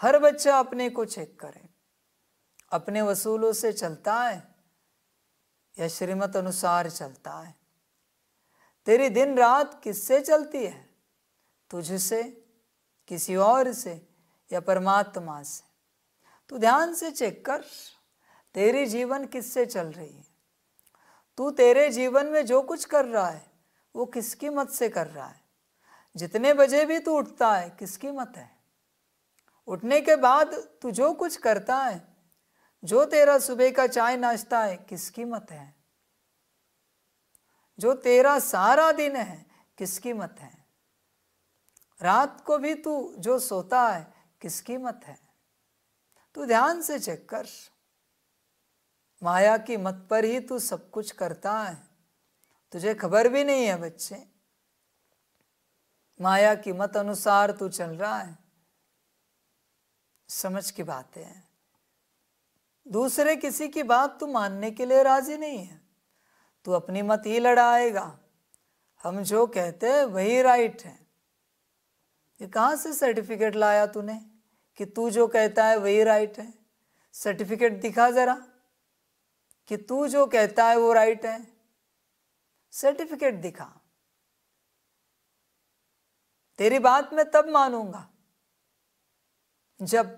हर बच्चा अपने को चेक करे अपने वसूलों से चलता है या श्रीमत अनुसार चलता है तेरी दिन रात किससे चलती है तुझसे किसी और से या परमात्मा से तो ध्यान से चेक कर तेरी जीवन किससे चल रही है तू तेरे जीवन में जो कुछ कर रहा है वो किसकी मत से कर रहा है जितने बजे भी तू उठता है किसकी मत है उठने के बाद तू जो कुछ करता है जो तेरा सुबह का चाय नाश्ता है किसकी मत है जो तेरा सारा दिन है किसकी मत है रात को भी तू जो सोता है किसकी मत है तू ध्यान से चेक कर माया की मत पर ही तू सब कुछ करता है तुझे खबर भी नहीं है बच्चे माया की मत अनुसार तू चल रहा है समझ की बातें हैं दूसरे किसी की बात तू मानने के लिए राजी नहीं है तू अपनी मत ही लड़ाएगा हम जो कहते हैं वही राइट है ये कहाँ से सर्टिफिकेट लाया तूने कि तू जो कहता है वही राइट है सर्टिफिकेट दिखा ज़रा कि तू जो कहता है वो राइट है सर्टिफिकेट दिखा तेरी बात मैं तब मानूंगा जब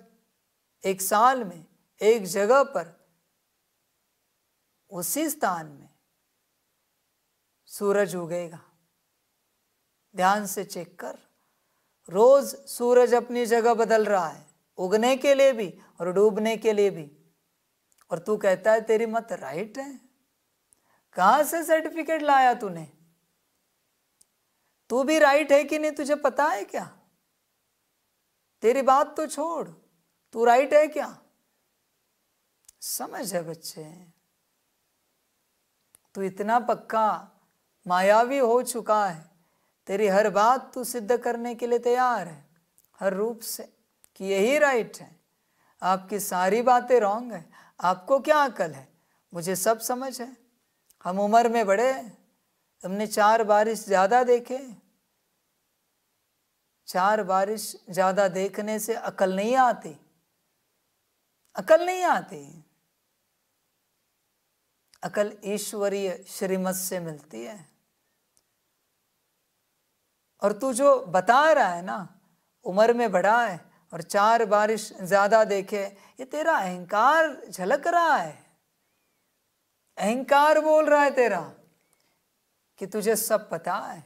एक साल में एक जगह पर उसी स्थान में सूरज उगेगा ध्यान से चेक कर रोज़ सूरज अपनी जगह बदल रहा है उगने के लिए भी और डूबने के लिए भी और तू कहता है तेरी मत राइट है कहां से सर्टिफिकेट लाया तूने तू भी राइट है कि नहीं तुझे पता है क्या तेरी बात तो छोड़ तू राइट है क्या समझ है बच्चे तू इतना पक्का मायावी हो चुका है तेरी हर बात तू सिद्ध करने के लिए तैयार है हर रूप से कि यही राइट है आपकी सारी बातें रॉन्ग है आपको क्या अकल है मुझे सब समझ है हम उम्र में बड़े हमने चार बारिश ज़्यादा देखे चार बारिश ज़्यादा देखने से अकल नहीं आती अकल नहीं आती अकल ईश्वरीय श्रीमत से मिलती है और तू जो बता रहा है ना उम्र में बड़ा है और चार बारिश ज़्यादा देखे ये तेरा अहंकार झलक रहा है अहंकार बोल रहा है तेरा कि तुझे सब पता है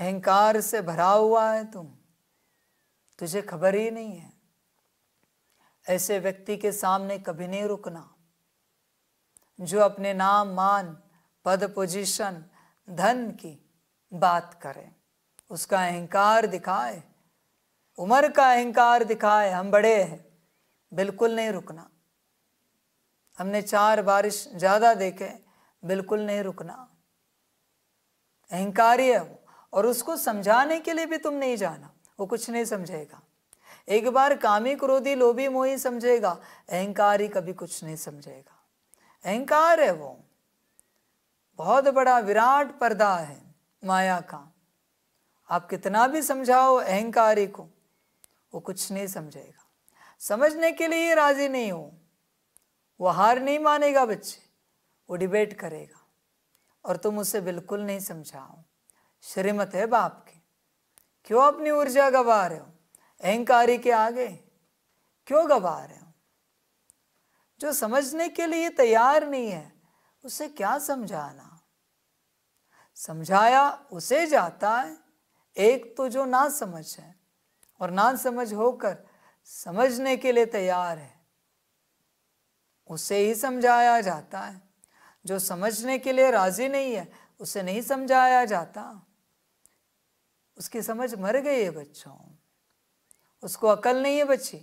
अहंकार से भरा हुआ है तुम तुझे खबर ही नहीं है ऐसे व्यक्ति के सामने कभी नहीं रुकना जो अपने नाम मान पद पोजीशन धन की बात करें उसका अहंकार दिखाए उम्र का अहंकार दिखाए हम बड़े हैं बिल्कुल नहीं रुकना हमने चार बारिश ज़्यादा देखे बिल्कुल नहीं रुकना अहंकारी है वो और उसको समझाने के लिए भी तुम नहीं जाना वो कुछ नहीं समझेगा एक बार कामी क्रोधी लोभी मोही समझेगा अहंकारी कभी कुछ नहीं समझेगा अहंकार है वो बहुत बड़ा विराट पर्दा है माया का आप कितना भी समझाओ अहंकारी को वो कुछ नहीं समझेगा समझने के लिए राजी नहीं हो वो हार नहीं मानेगा बच्चे वो डिबेट करेगा और तुम उसे बिल्कुल नहीं समझाओ श्रीमत है बाप की क्यों अपनी ऊर्जा गवा रहे हो अहंकारी के आगे क्यों गवा रहे हो जो समझने के लिए तैयार नहीं है उसे क्या समझाना समझाया उसे जाता है एक तो जो ना समझ है और ना समझ होकर समझने के लिए तैयार है उसे ही समझाया जाता है जो समझने के लिए राजी नहीं है उसे नहीं समझाया जाता उसकी समझ मर गई है बच्चों उसको अकल नहीं है बच्ची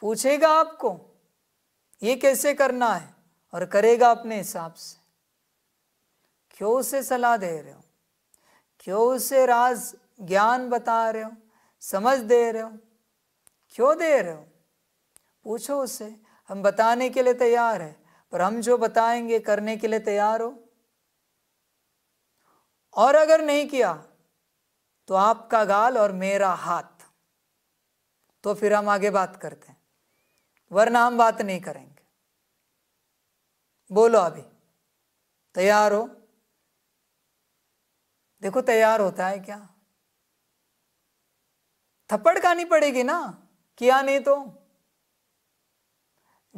पूछेगा आपको ये कैसे करना है और करेगा अपने हिसाब से क्यों उसे सलाह दे रहे हो क्यों उसे राज ज्ञान बता रहे हो समझ दे रहे हो क्यों दे रहे हो पूछो उसे हम बताने के लिए तैयार है पर हम जो बताएंगे करने के लिए तैयार हो और अगर नहीं किया तो आपका गाल और मेरा हाथ तो फिर हम आगे बात करते हैं वरना हम बात नहीं करेंगे बोलो अभी तैयार हो देखो तैयार होता है क्या थप्पड़ खानी पड़ेगी ना किया नहीं तो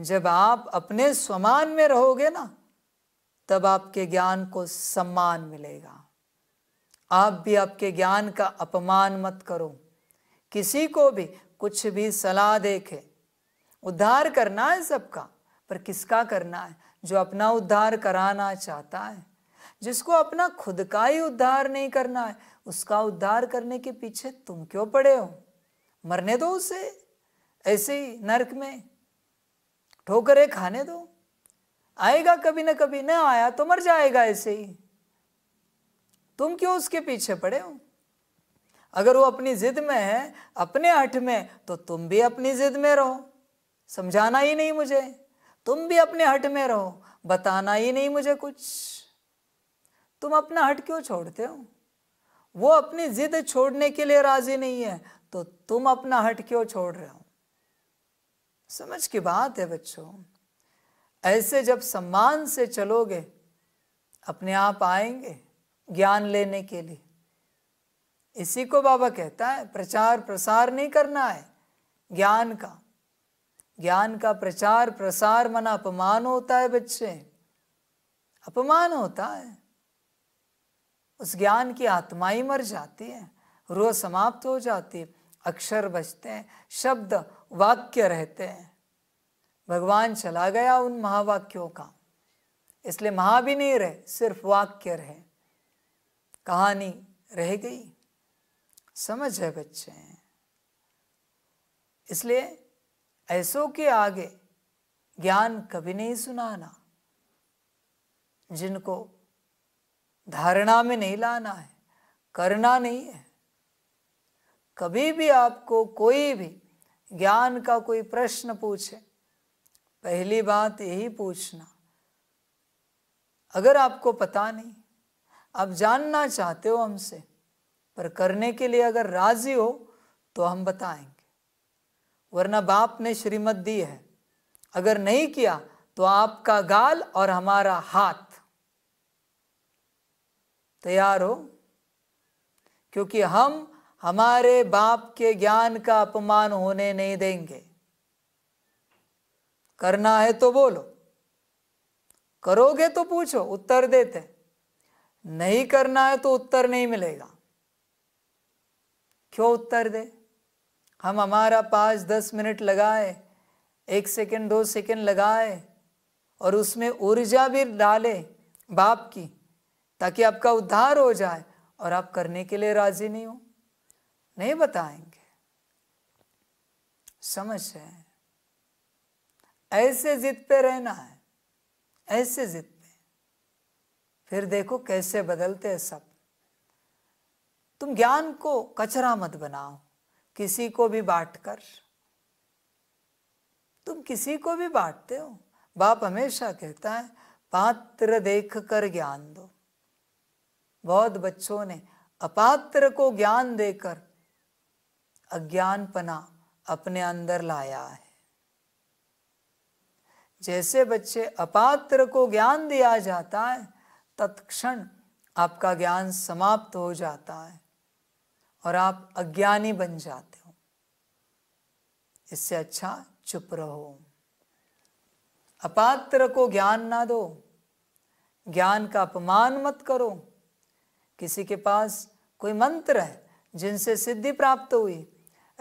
जब आप अपने स्वमान में रहोगे ना तब आपके ज्ञान को सम्मान मिलेगा आप भी आपके ज्ञान का अपमान मत करो किसी को भी कुछ भी सलाह देखे उद्धार करना है सबका पर किसका करना है जो अपना उद्धार कराना चाहता है जिसको अपना खुद का ही उद्धार नहीं करना है उसका उद्धार करने के पीछे तुम क्यों पड़े हो मरने दो उसे ऐसे ही नरक में ठोकरे खाने दो आएगा कभी ना कभी ना आया तो मर जाएगा ऐसे ही तुम क्यों उसके पीछे पड़े हो अगर वो अपनी जिद में है अपने हठ में तो तुम भी अपनी जिद में रहो समझाना ही नहीं मुझे तुम भी अपने हठ में रहो बताना ही नहीं मुझे कुछ तुम अपना हट क्यों छोड़ते हो वो अपनी जिद छोड़ने के लिए राजी नहीं है तो तुम अपना हट क्यों छोड़ रहे हो समझ की बात है बच्चों ऐसे जब सम्मान से चलोगे अपने आप आएंगे ज्ञान लेने के लिए इसी को बाबा कहता है प्रचार प्रसार नहीं करना है ज्ञान का ज्ञान का प्रचार प्रसार मना अपमान होता है बच्चे अपमान होता है उस ज्ञान की आत्माएं मर जाती है रोह समाप्त हो जाती है अक्षर बचते हैं शब्द वाक्य रहते हैं भगवान चला गया उन महावाक्यों का इसलिए महा भी नहीं रहे सिर्फ वाक्य रहे कहानी रह गई समझ है बच्चे हैं इसलिए ऐसों के आगे ज्ञान कभी नहीं सुनाना जिनको धारणा में नहीं लाना है करना नहीं है कभी भी आपको कोई भी ज्ञान का कोई प्रश्न पूछे पहली बात यही पूछना अगर आपको पता नहीं आप जानना चाहते हो हमसे पर करने के लिए अगर राजी हो तो हम बताएंगे वरना बाप ने श्रीमत दी है अगर नहीं किया तो आपका गाल और हमारा हाथ तैयार हो क्योंकि हम हमारे बाप के ज्ञान का अपमान होने नहीं देंगे करना है तो बोलो करोगे तो पूछो उत्तर देते नहीं करना है तो उत्तर नहीं मिलेगा क्यों उत्तर दे हम हमारा पाँच दस मिनट लगाए एक सेकंड दो सेकंड लगाए और उसमें ऊर्जा भी डाले बाप की ताकि आपका उद्धार हो जाए और आप करने के लिए राजी नहीं हो नहीं बताएंगे समझ है ऐसे जिद पे रहना है ऐसे जिद पे फिर देखो कैसे बदलते हैं सब तुम ज्ञान को कचरा मत बनाओ किसी को भी बांट कर तुम किसी को भी बांटते हो बाप हमेशा कहता है पात्र देख कर ज्ञान दो बहुत बच्चों ने अपात्र को ज्ञान देकर अज्ञानपना अपने अंदर लाया है जैसे बच्चे अपात्र को ज्ञान दिया जाता है तत्क्षण आपका ज्ञान समाप्त हो जाता है और आप अज्ञानी बन जाते हो इससे अच्छा चुप रहो अपात्र को ज्ञान ना दो ज्ञान का अपमान मत करो किसी के पास कोई मंत्र है जिनसे सिद्धि प्राप्त हुई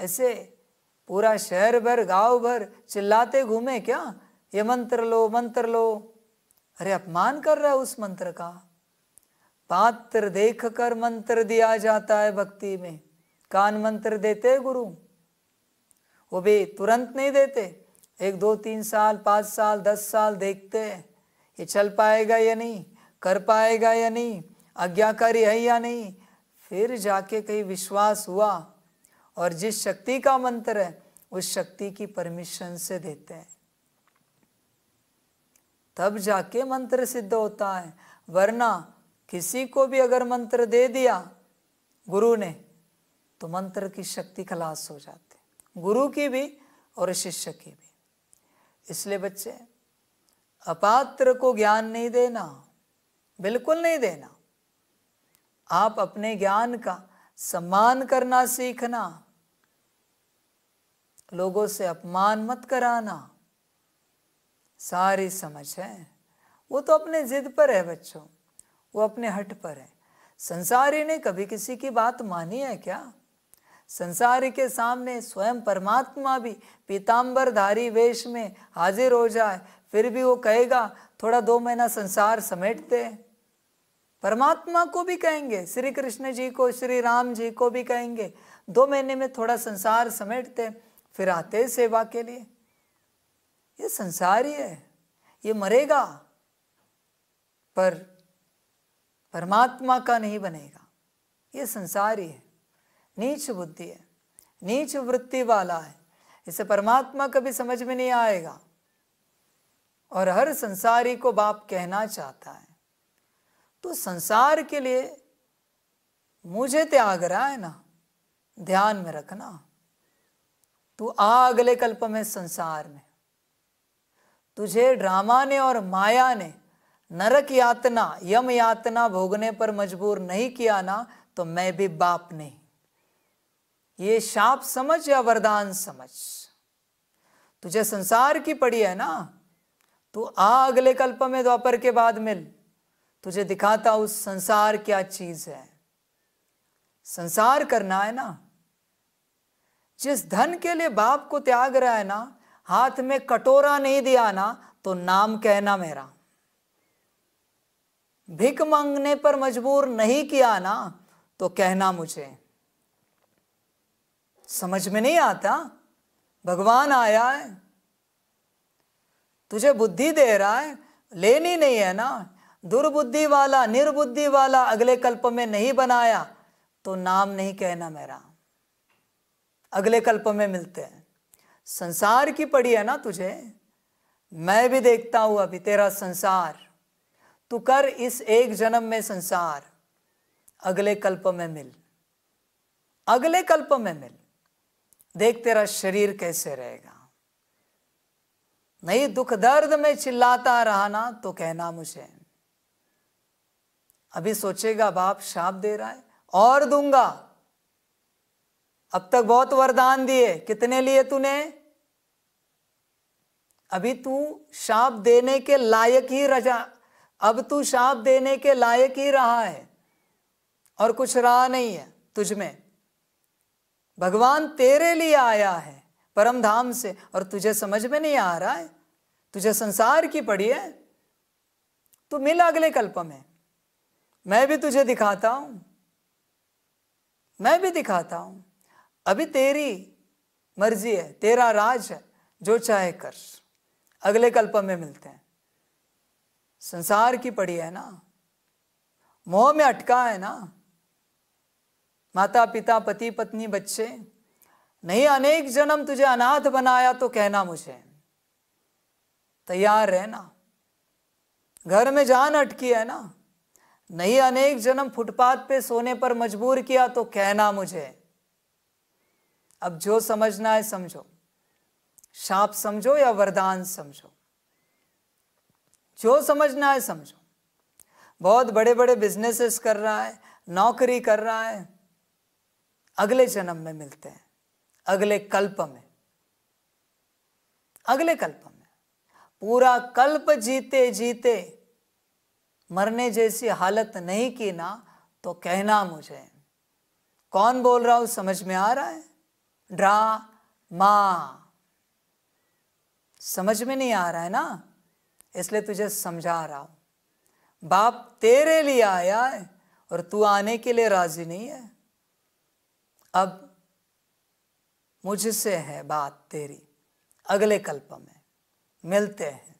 ऐसे पूरा शहर भर गांव भर चिल्लाते घूमे क्या ये मंत्र लो मंत्र लो अरे अपमान कर रहा है उस मंत्र का पात्र देख कर मंत्र दिया जाता है भक्ति में कान मंत्र देते गुरु वो भी तुरंत नहीं देते एक दो तीन साल पांच साल दस साल देखते ये चल पाएगा या नहीं कर पाएगा या नहीं आज्ञाकारी है या नहीं फिर जाके कहीं विश्वास हुआ और जिस शक्ति का मंत्र है उस शक्ति की परमिशन से देते हैं तब जाके मंत्र सिद्ध होता है वरना किसी को भी अगर मंत्र दे दिया गुरु ने तो मंत्र की शक्ति खलास हो जाती गुरु की भी और शिष्य की भी इसलिए बच्चे अपात्र को ज्ञान नहीं देना बिल्कुल नहीं देना आप अपने ज्ञान का सम्मान करना सीखना लोगों से अपमान मत कराना सारी समझ है वो तो अपने जिद पर है बच्चों वो अपने हट पर है संसारी ने कभी किसी की बात मानी है क्या संसारी के सामने स्वयं परमात्मा भी पीताम्बरधारी वेश में हाजिर हो जाए फिर भी वो कहेगा थोड़ा दो महीना संसार समेटते हैं परमात्मा को भी कहेंगे श्री कृष्ण जी को श्री राम जी को भी कहेंगे दो महीने में थोड़ा संसार समेटते फिर आते सेवा के लिए ये संसार ही है ये मरेगा पर परमात्मा का नहीं बनेगा ये संसार ही है नीच बुद्धि है नीच वृत्ति वाला है इसे परमात्मा कभी समझ में नहीं आएगा और हर संसारी को बाप कहना चाहता है तो संसार के लिए मुझे त्याग रहा है ना ध्यान में रखना तू आ अगले कल्प में संसार में तुझे ड्रामा ने और माया ने नरक यातना यम यातना भोगने पर मजबूर नहीं किया ना तो मैं भी बाप नहीं ये शाप समझ या वरदान समझ तुझे संसार की पड़ी है ना तू आ अगले कल्प में दोपहर के बाद मिल तुझे दिखाता उस संसार क्या चीज है संसार करना है ना जिस धन के लिए बाप को त्याग रहा है ना हाथ में कटोरा नहीं दिया ना तो नाम कहना मेरा भिक मांगने पर मजबूर नहीं किया ना तो कहना मुझे समझ में नहीं आता भगवान आया है तुझे बुद्धि दे रहा है लेनी नहीं है ना दुर्बुद्धि वाला निर्बुद्धि वाला अगले कल्प में नहीं बनाया तो नाम नहीं कहना मेरा अगले कल्प में मिलते हैं संसार की पड़ी है ना तुझे मैं भी देखता हूं अभी तेरा संसार तू कर इस एक जन्म में संसार अगले कल्प में मिल अगले कल्प में मिल देख तेरा शरीर कैसे रहेगा नहीं दुख दर्द में चिल्लाता रहा ना तो कहना मुझे अभी सोचेगा बाप शाप दे रहा है और दूंगा अब तक बहुत वरदान दिए कितने लिए तूने अभी तू शाप देने के लायक ही रजा अब तू शाप देने के लायक ही रहा है और कुछ रहा नहीं है तुझमें भगवान तेरे लिए आया है परम धाम से और तुझे समझ में नहीं आ रहा है तुझे संसार की पड़ी है तू मिल अगले कल्प में मैं भी तुझे दिखाता हूं मैं भी दिखाता हूं अभी तेरी मर्जी है तेरा राज है जो चाहे कर अगले कल्प में मिलते हैं संसार की पड़ी है ना मोह में अटका है ना माता पिता पति पत्नी बच्चे नहीं अनेक जन्म तुझे अनाथ बनाया तो कहना मुझे तैयार रहना घर में जान अटकी है ना नहीं अनेक जन्म फुटपाथ पे सोने पर मजबूर किया तो कहना मुझे अब जो समझना है समझो शाप समझो या वरदान समझो जो समझना है समझो बहुत बड़े बड़े बिजनेसेस कर रहा है नौकरी कर रहा है अगले जन्म में मिलते हैं अगले कल्प में अगले कल्प में पूरा कल्प जीते जीते मरने जैसी हालत नहीं की ना तो कहना मुझे कौन बोल रहा हूं समझ में आ रहा है ड्रा मा समझ में नहीं आ रहा है ना इसलिए तुझे समझा रहा हूं बाप तेरे लिए आया है और तू आने के लिए राजी नहीं है अब मुझसे है बात तेरी अगले कल्प में मिलते हैं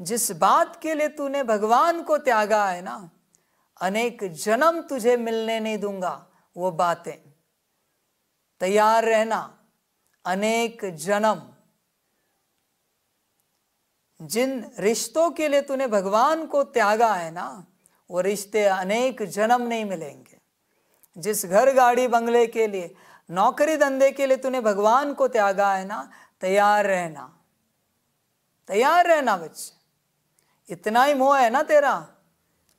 जिस बात के लिए तूने भगवान को त्यागा है ना अनेक जन्म तुझे मिलने नहीं दूंगा वो बातें तैयार रहना अनेक जन्म जिन रिश्तों के लिए तूने भगवान को त्यागा है ना वो रिश्ते अनेक जन्म नहीं मिलेंगे जिस घर गाड़ी बंगले के लिए नौकरी धंधे के लिए तूने भगवान को त्यागा है ना तैयार रहना तैयार रहना बच्चे इतना ही मोह है ना तेरा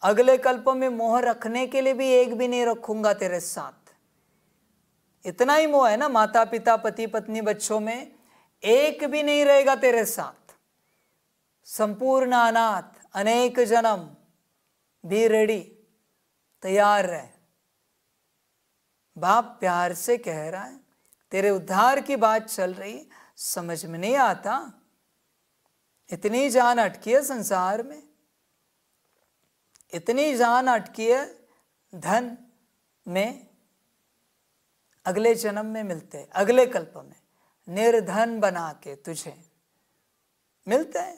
अगले कल्प में मोह रखने के लिए भी एक भी नहीं रखूंगा तेरे साथ इतना ही मोह है ना माता पिता पति पत्नी बच्चों में एक भी नहीं रहेगा तेरे साथ संपूर्ण अनाथ अनेक जन्म भी रेडी तैयार रहे बाप प्यार से कह रहा है तेरे उद्धार की बात चल रही समझ में नहीं आता इतनी जान अटकी है संसार में इतनी जान अटकी है धन में अगले जन्म में मिलते हैं अगले कल्प में निर्धन बना के तुझे मिलते हैं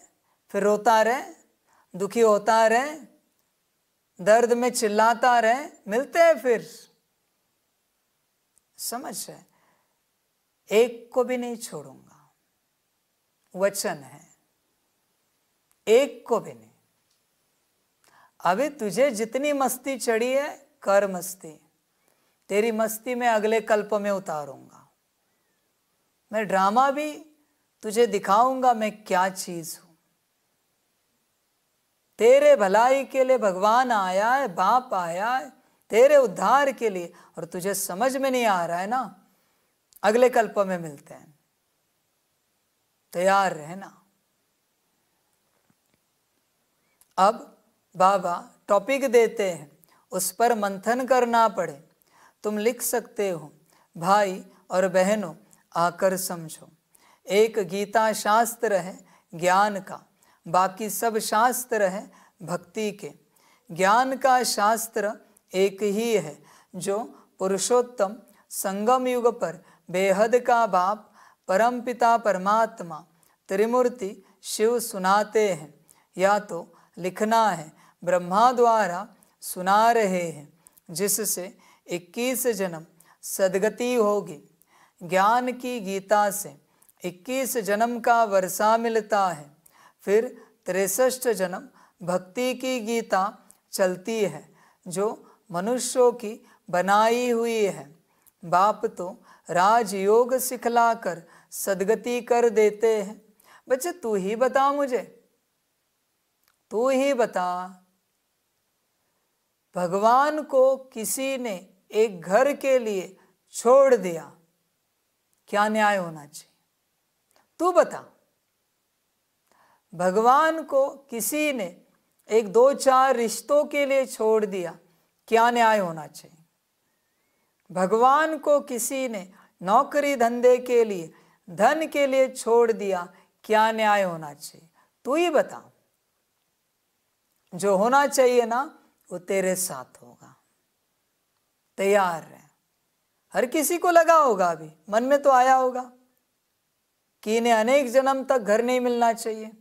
फिर रोता रहे दुखी होता रहे दर्द में चिल्लाता रहे मिलते हैं फिर समझ है एक को भी नहीं छोड़ूंगा वचन है एक को भी नहीं अभी तुझे जितनी मस्ती चढ़ी है कर मस्ती तेरी मस्ती में अगले कल्प में उतारूंगा मैं ड्रामा भी तुझे दिखाऊंगा मैं क्या चीज हूं तेरे भलाई के लिए भगवान आया है बाप आया है तेरे उद्धार के लिए और तुझे समझ में नहीं आ रहा है ना अगले कल्प में मिलते हैं तैयार रहना अब बाबा टॉपिक देते हैं उस पर मंथन करना पड़े तुम लिख सकते हो भाई और बहनों आकर समझो एक गीता शास्त्र है ज्ञान का बाकी सब शास्त्र है भक्ति के ज्ञान का शास्त्र एक ही है जो पुरुषोत्तम संगम युग पर बेहद का बाप परम पिता परमात्मा त्रिमूर्ति शिव सुनाते हैं या तो लिखना है ब्रह्मा द्वारा सुना रहे हैं जिससे 21 जन्म सदगति होगी ज्ञान की गीता से 21 जन्म का वर्षा मिलता है फिर तिरसठ जन्म भक्ति की गीता चलती है जो मनुष्यों की बनाई हुई है बाप तो राजयोग सिखलाकर सदगति कर देते हैं बच्चे तू ही बता मुझे तू ही बता भगवान को किसी ने एक घर के लिए छोड़ दिया क्या न्याय होना चाहिए तू बता भगवान को किसी ने एक दो चार रिश्तों के लिए छोड़ दिया क्या न्याय होना चाहिए भगवान को किसी ने नौकरी धंधे के लिए धन के लिए छोड़ दिया क्या न्याय होना चाहिए तू ही बता जो होना चाहिए ना वो तेरे साथ होगा तैयार रहे हर किसी को लगा होगा अभी मन में तो आया होगा कि इन्हें अनेक जन्म तक घर नहीं मिलना चाहिए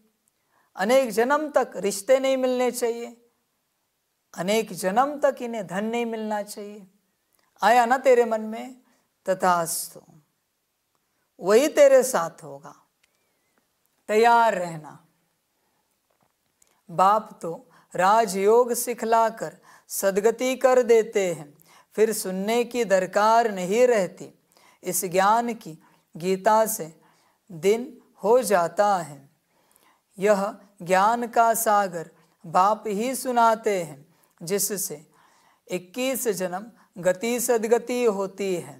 अनेक जन्म तक रिश्ते नहीं मिलने चाहिए अनेक जन्म तक इन्हें धन नहीं मिलना चाहिए आया ना तेरे मन में तथास्तु वही तेरे साथ होगा तैयार रहना बाप तो राजयोग सिखलाकर सदगति कर देते हैं फिर सुनने की दरकार नहीं रहती इस ज्ञान की गीता से दिन हो जाता है यह ज्ञान का सागर बाप ही सुनाते हैं जिससे 21 जन्म गति सदगति होती है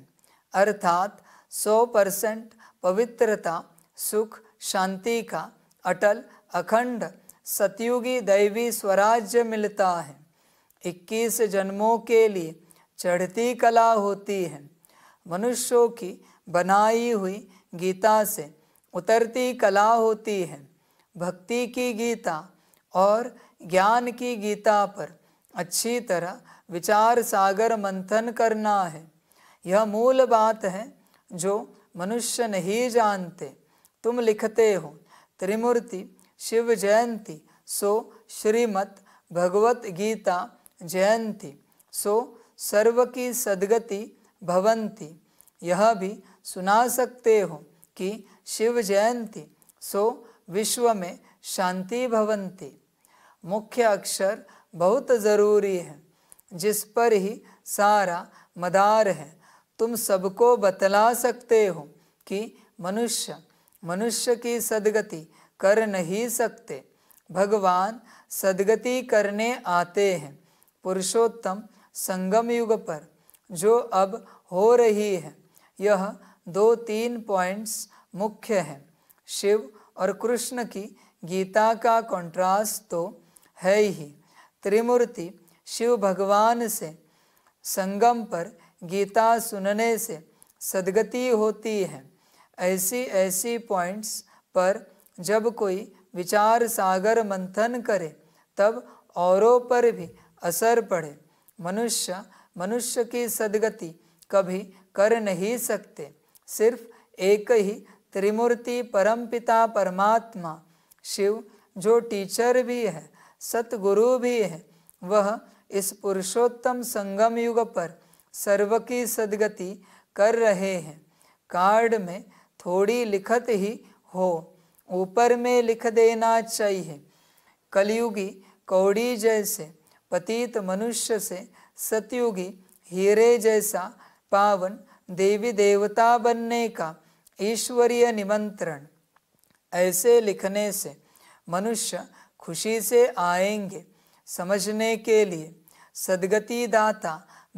अर्थात 100 परसेंट पवित्रता सुख शांति का अटल अखंड सतयुगी दैवी स्वराज्य मिलता है इक्कीस जन्मों के लिए चढ़ती कला होती है मनुष्यों की बनाई हुई गीता से उतरती कला होती है भक्ति की गीता और ज्ञान की गीता पर अच्छी तरह विचार सागर मंथन करना है यह मूल बात है जो मनुष्य नहीं जानते तुम लिखते हो त्रिमूर्ति शिव जयंती सो श्रीमद भगवत गीता जयंती सो सर्व की सदगति भवंती यह भी सुना सकते हो कि शिव जयंती सो विश्व में शांति भवंती मुख्य अक्षर बहुत ज़रूरी है जिस पर ही सारा मदार है तुम सबको बतला सकते हो कि मनुष्य मनुष्य की सदगति कर नहीं सकते भगवान सदगति करने आते हैं पुरुषोत्तम संगम युग पर जो अब हो रही है यह दो तीन पॉइंट्स मुख्य हैं शिव और कृष्ण की गीता का कंट्रास्ट तो है ही त्रिमूर्ति शिव भगवान से संगम पर गीता सुनने से सदगति होती है ऐसी ऐसी पॉइंट्स पर जब कोई विचार सागर मंथन करे तब औरों पर भी असर पड़े मनुष्य मनुष्य की सदगति कभी कर नहीं सकते सिर्फ एक ही त्रिमूर्ति परम पिता परमात्मा शिव जो टीचर भी है सतगुरु भी है वह इस पुरुषोत्तम संगम युग पर सर्व की सदगति कर रहे हैं कार्ड में थोड़ी लिखत ही हो ऊपर में लिख देना चाहिए कलयुगी कौड़ी जैसे पतित मनुष्य से सतयुगी हीरे जैसा पावन देवी देवता बनने का ईश्वरीय निमंत्रण ऐसे लिखने से मनुष्य खुशी से आएंगे समझने के लिए सदगति दाता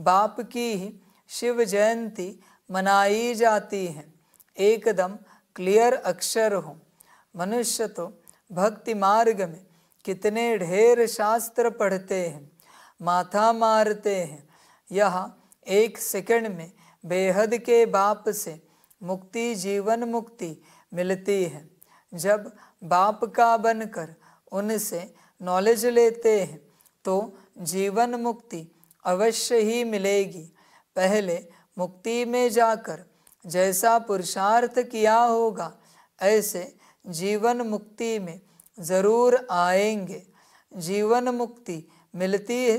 बाप की ही शिव जयंती मनाई जाती है एकदम क्लियर अक्षर हो मनुष्य तो भक्ति मार्ग में कितने ढेर शास्त्र पढ़ते हैं माथा मारते हैं यह एक सेकंड में बेहद के बाप से मुक्ति जीवन मुक्ति मिलती है जब बाप का बनकर उनसे नॉलेज लेते हैं तो जीवन मुक्ति अवश्य ही मिलेगी पहले मुक्ति में जाकर जैसा पुरुषार्थ किया होगा ऐसे जीवन मुक्ति में ज़रूर आएंगे जीवन मुक्ति मिलती है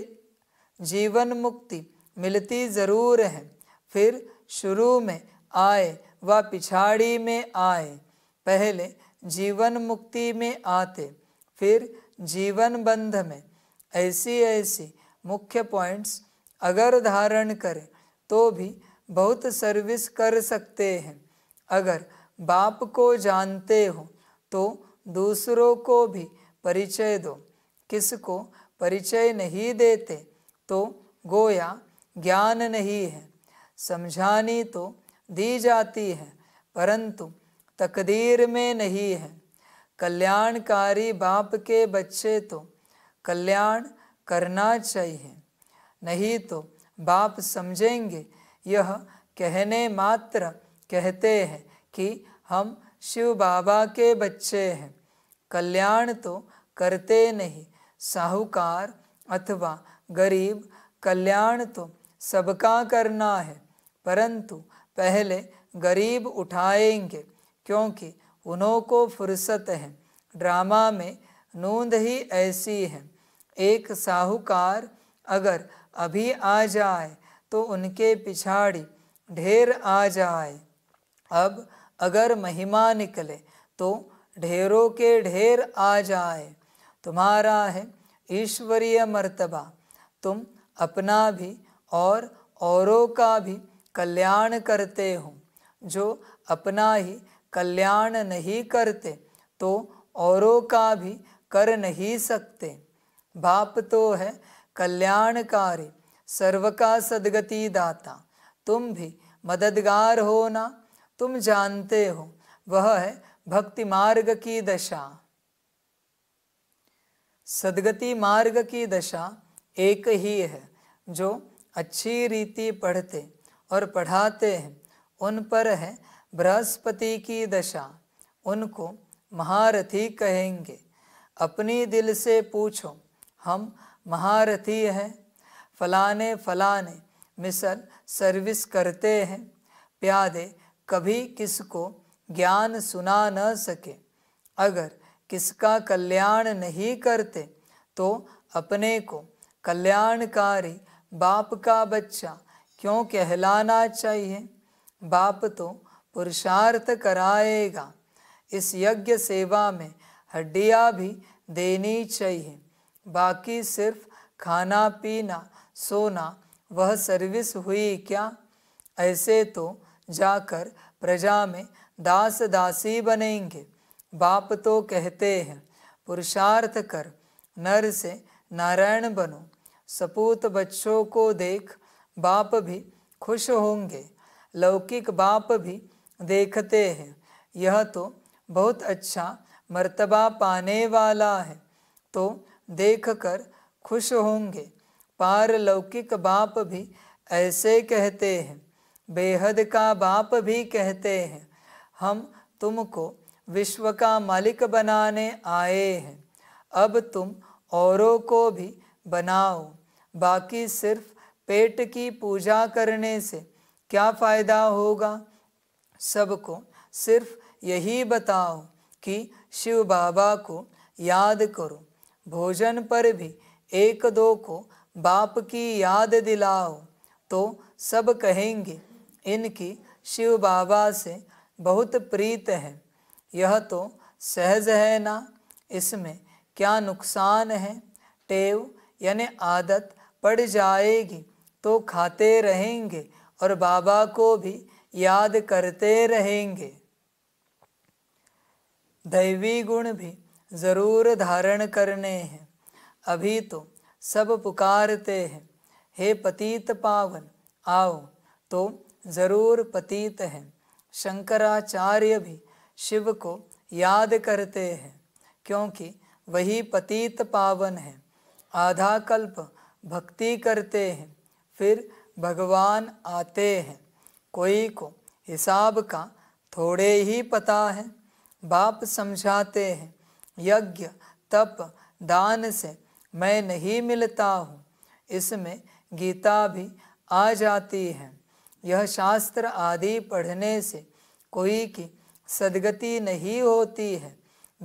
जीवन मुक्ति मिलती ज़रूर है फिर शुरू में आए व पिछाड़ी में आए पहले जीवन मुक्ति में आते फिर जीवन बंध में ऐसी ऐसी मुख्य पॉइंट्स अगर धारण करें तो भी बहुत सर्विस कर सकते हैं अगर बाप को जानते हो तो दूसरों को भी परिचय दो किसको परिचय नहीं देते तो गोया ज्ञान नहीं है समझानी तो दी जाती है परंतु तकदीर में नहीं है कल्याणकारी बाप के बच्चे तो कल्याण करना चाहिए नहीं तो बाप समझेंगे यह कहने मात्र कहते हैं कि हम शिव बाबा के बच्चे हैं कल्याण तो करते नहीं साहूकार अथवा गरीब कल्याण तो सबका करना है परंतु पहले गरीब उठाएंगे क्योंकि उन्हों को फुर्सत है ड्रामा में नूंद ही ऐसी है एक साहूकार अगर अभी आ जाए तो उनके पिछाड़ी ढेर आ जाए अब अगर महिमा निकले तो ढेरों के ढेर आ जाए तुम्हारा है ईश्वरीय मर्तबा तुम अपना भी और औरों का भी कल्याण करते हो जो अपना ही कल्याण नहीं करते तो औरों का भी कर नहीं सकते बाप तो है कल्याणकारी सर्व का सदगति दाता तुम भी मददगार हो ना तुम जानते हो वह है भक्ति मार्ग की दशा सदगति मार्ग की दशा एक ही है जो अच्छी रीति पढ़ते और पढ़ाते हैं उन पर है बृहस्पति की दशा उनको महारथी कहेंगे अपनी दिल से पूछो हम महारथी हैं फलाने फलाने मिसल सर्विस करते हैं प्यादे कभी किसको ज्ञान सुना न सके अगर किसका कल्याण नहीं करते तो अपने को कल्याणकारी बाप का बच्चा क्यों कहलाना चाहिए बाप तो पुरुषार्थ कराएगा इस यज्ञ सेवा में हड्डियाँ भी देनी चाहिए बाकी सिर्फ खाना पीना सोना वह सर्विस हुई क्या ऐसे तो जाकर प्रजा में दास दासी बनेंगे बाप तो कहते हैं पुरुषार्थ कर नर से नारायण बनो सपूत बच्चों को देख बाप भी खुश होंगे लौकिक बाप भी देखते हैं यह तो बहुत अच्छा मर्तबा पाने वाला है तो देखकर खुश होंगे पारलौकिक बाप भी ऐसे कहते हैं बेहद का बाप भी कहते हैं हम तुमको विश्व का मालिक बनाने आए हैं अब तुम औरों को भी बनाओ बाकी सिर्फ पेट की पूजा करने से क्या फ़ायदा होगा सबको सिर्फ यही बताओ कि शिव बाबा को याद करो भोजन पर भी एक दो को बाप की याद दिलाओ तो सब कहेंगे इनकी शिव बाबा से बहुत प्रीत है यह तो सहज है ना इसमें क्या नुकसान है टेव यानी आदत पड़ जाएगी तो खाते रहेंगे और बाबा को भी याद करते रहेंगे दैवी गुण भी ज़रूर धारण करने हैं अभी तो सब पुकारते हैं हे पतित पावन आओ तो जरूर पतीत हैं शंकराचार्य भी शिव को याद करते हैं क्योंकि वही पतीत पावन है आधा कल्प भक्ति करते हैं फिर भगवान आते हैं कोई को हिसाब का थोड़े ही पता है बाप समझाते हैं यज्ञ तप दान से मैं नहीं मिलता हूँ इसमें गीता भी आ जाती है यह शास्त्र आदि पढ़ने से कोई की सदगति नहीं होती है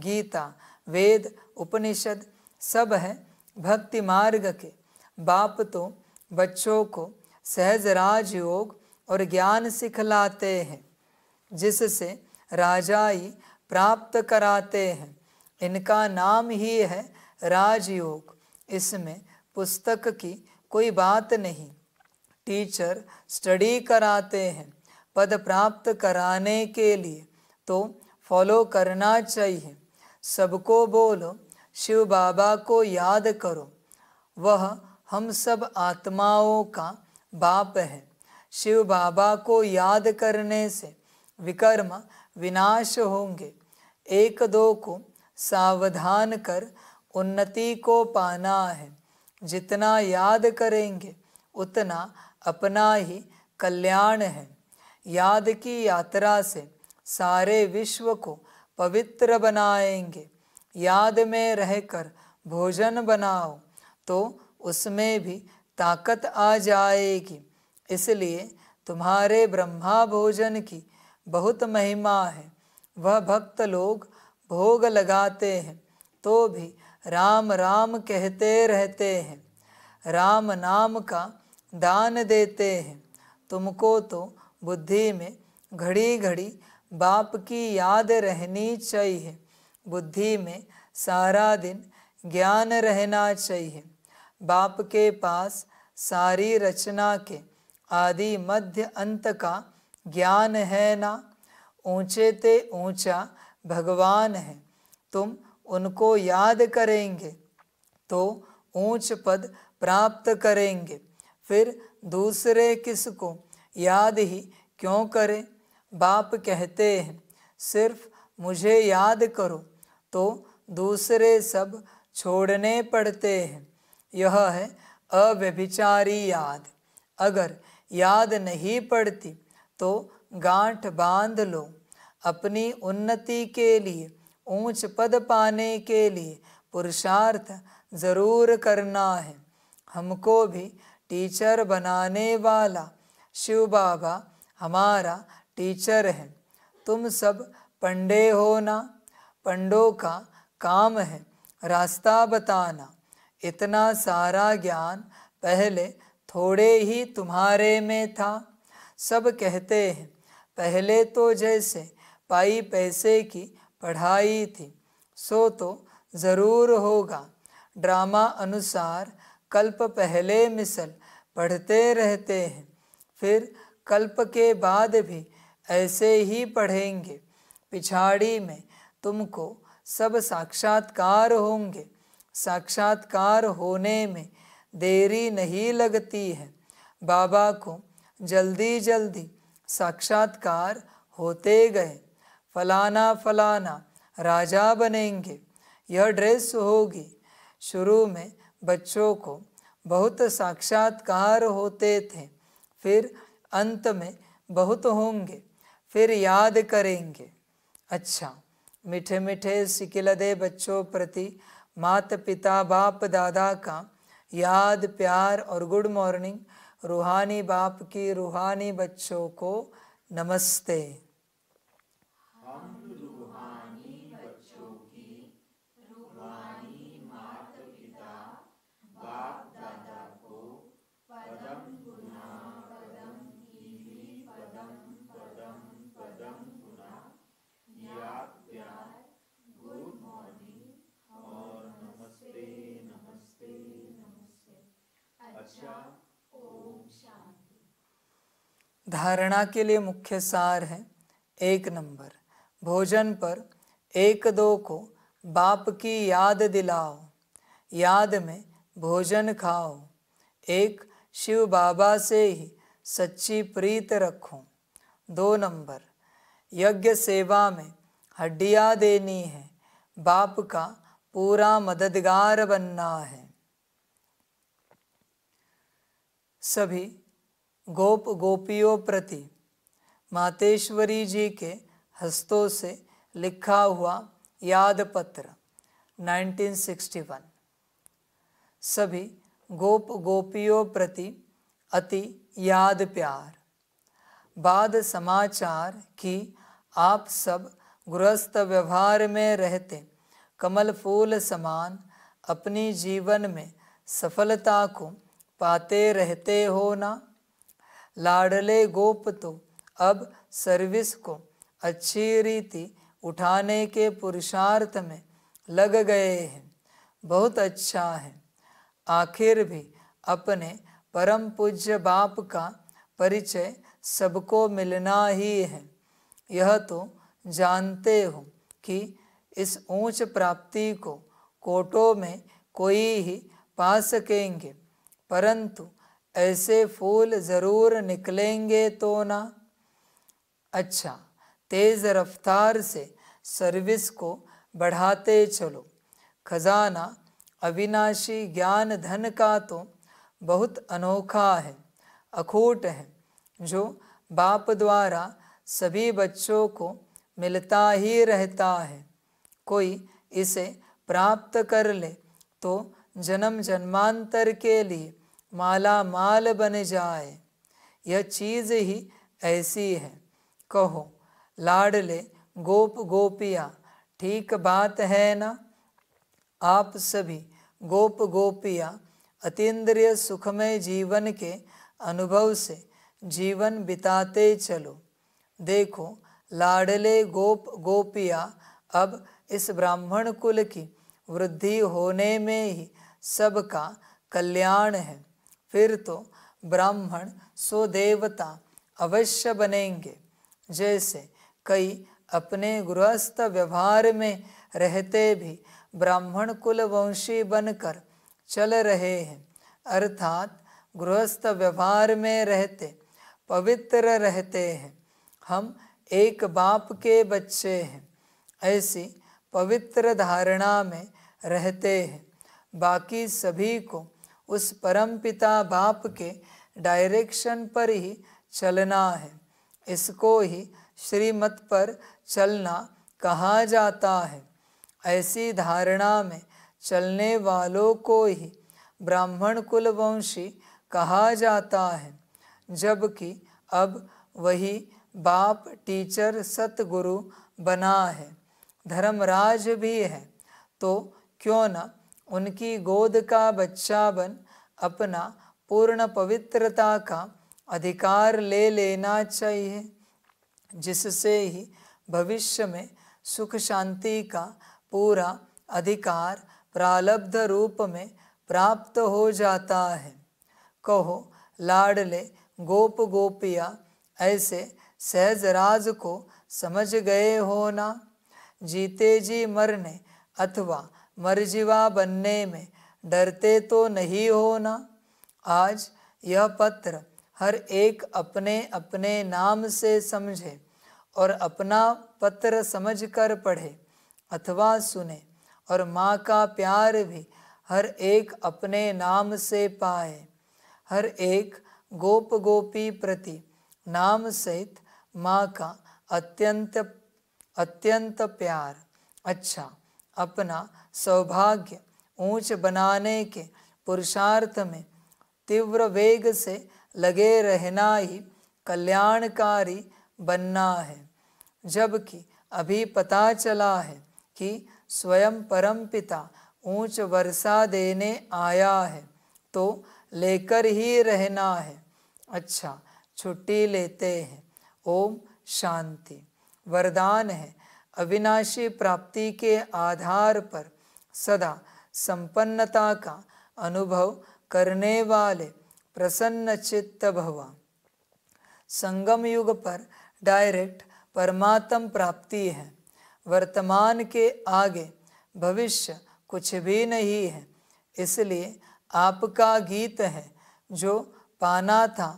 गीता वेद उपनिषद सब है भक्ति मार्ग के बाप तो बच्चों को सहज राज योग और ज्ञान सिखलाते हैं जिससे राजाई प्राप्त कराते हैं इनका नाम ही है राजयोग इसमें पुस्तक की कोई बात नहीं टीचर स्टडी कराते हैं पद प्राप्त कराने के लिए तो फॉलो करना चाहिए सबको बोलो शिव बाबा को याद करो वह हम सब आत्माओं का बाप है शिव बाबा को याद करने से विकर्म विनाश होंगे एक दो को सावधान कर उन्नति को पाना है जितना याद करेंगे उतना अपना ही कल्याण है याद की यात्रा से सारे विश्व को पवित्र बनाएंगे याद में रहकर भोजन बनाओ तो उसमें भी ताकत आ जाएगी इसलिए तुम्हारे ब्रह्मा भोजन की बहुत महिमा है वह भक्त लोग भोग लगाते हैं तो भी राम राम कहते रहते हैं राम नाम का दान देते हैं तुमको तो बुद्धि में घड़ी घड़ी बाप की याद रहनी चाहिए बुद्धि में सारा दिन ज्ञान रहना चाहिए बाप के पास सारी रचना के आदि मध्य अंत का ज्ञान है ना ऊंचे ते ऊंचा भगवान है तुम उनको याद करेंगे तो ऊंच पद प्राप्त करेंगे फिर दूसरे किसको याद ही क्यों करें बाप कहते हैं सिर्फ मुझे याद करो तो दूसरे सब छोड़ने पड़ते हैं यह है अव्यभिचारी याद अगर याद नहीं पड़ती तो गांठ बांध लो अपनी उन्नति के लिए ऊंच पद पाने के लिए पुरुषार्थ ज़रूर करना है हमको भी टीचर बनाने वाला शिव बाबा हमारा टीचर है तुम सब पंडे होना पंडों का काम है रास्ता बताना इतना सारा ज्ञान पहले थोड़े ही तुम्हारे में था सब कहते हैं पहले तो जैसे पाई पैसे की पढ़ाई थी सो तो ज़रूर होगा ड्रामा अनुसार कल्प पहले मिसल पढ़ते रहते हैं फिर कल्प के बाद भी ऐसे ही पढ़ेंगे पिछाड़ी में तुमको सब साक्षात्कार होंगे साक्षात्कार होने में देरी नहीं लगती है बाबा को जल्दी जल्दी साक्षात्कार होते गए फलाना फलाना राजा बनेंगे यह ड्रेस होगी शुरू में बच्चों को बहुत साक्षात्कार होते थे फिर अंत में बहुत होंगे फिर याद करेंगे अच्छा मीठे मीठे सिकिलदे बच्चों प्रति मात पिता बाप दादा का याद प्यार और गुड मॉर्निंग रूहानी बाप की रूहानी बच्चों को नमस्ते धारणा के लिए मुख्य सार है एक नंबर भोजन पर एक दो को बाप की याद दिलाओ याद में भोजन खाओ एक शिव बाबा से ही सच्ची प्रीत रखो दो नंबर यज्ञ सेवा में हड्डियाँ देनी है बाप का पूरा मददगार बनना है सभी गोप गोपियों प्रति मातेश्वरी जी के हस्तों से लिखा हुआ याद पत्र 1961 सभी गोप गोपियों प्रति अति याद प्यार बाद समाचार कि आप सब गृहस्थ व्यवहार में रहते कमल फूल समान अपनी जीवन में सफलता को पाते रहते हो ना लाडले गोप तो अब सर्विस को अच्छी रीति उठाने के पुरुषार्थ में लग गए हैं बहुत अच्छा है आखिर भी अपने परम पूज्य बाप का परिचय सबको मिलना ही है यह तो जानते हो कि इस ऊंच प्राप्ति को कोटों में कोई ही पा सकेंगे परंतु ऐसे फूल ज़रूर निकलेंगे तो ना अच्छा तेज़ रफ्तार से सर्विस को बढ़ाते चलो खजाना अविनाशी ज्ञान धन का तो बहुत अनोखा है अखूट है जो बाप द्वारा सभी बच्चों को मिलता ही रहता है कोई इसे प्राप्त कर ले तो जन्म जन्मांतर के लिए माला माल बन जाए यह चीज़ ही ऐसी है कहो लाडले गोप गोपिया ठीक बात है ना आप सभी गोप गोपिया अतीन्द्रिय सुखमय जीवन के अनुभव से जीवन बिताते चलो देखो लाडले गोप गोपिया अब इस ब्राह्मण कुल की वृद्धि होने में ही सबका कल्याण है फिर तो ब्राह्मण देवता अवश्य बनेंगे जैसे कई अपने गृहस्थ व्यवहार में रहते भी ब्राह्मण कुलवंशी बनकर चल रहे हैं अर्थात गृहस्थ व्यवहार में रहते पवित्र रहते हैं हम एक बाप के बच्चे हैं ऐसी पवित्र धारणा में रहते हैं बाकी सभी को उस परम पिता बाप के डायरेक्शन पर ही चलना है इसको ही श्रीमत पर चलना कहा जाता है ऐसी धारणा में चलने वालों को ही ब्राह्मण कुलवंशी कहा जाता है जबकि अब वही बाप टीचर सतगुरु बना है धर्मराज भी है तो क्यों न उनकी गोद का बच्चा बन अपना पूर्ण पवित्रता का अधिकार ले लेना चाहिए जिससे ही भविष्य में सुख शांति का पूरा अधिकार प्रालब्ध रूप में प्राप्त हो जाता है कहो लाडले गोप गोपिया ऐसे सहजराज को समझ गए हो ना जीते जी मरने अथवा मर्जिवा बनने में डरते तो नहीं हो ना आज यह पत्र हर एक अपने अपने नाम से समझे और अपना पत्र समझकर पढ़े अथवा सुने और माँ का प्यार भी हर एक अपने नाम से पाए हर एक गोप गोपी प्रति नाम सहित माँ का अत्यंत अत्यंत प्यार अच्छा अपना सौभाग्य ऊंच बनाने के पुरुषार्थ में तीव्र वेग से लगे रहना ही कल्याणकारी बनना है जबकि अभी पता चला है कि स्वयं परम पिता ऊँच वर्षा देने आया है तो लेकर ही रहना है अच्छा छुट्टी लेते हैं ओम शांति वरदान है अविनाशी प्राप्ति के आधार पर सदा संपन्नता का अनुभव करने वाले प्रसन्न चित्त भवा संगम युग पर डायरेक्ट परमात्म प्राप्ति है वर्तमान के आगे भविष्य कुछ भी नहीं है इसलिए आपका गीत है जो पाना था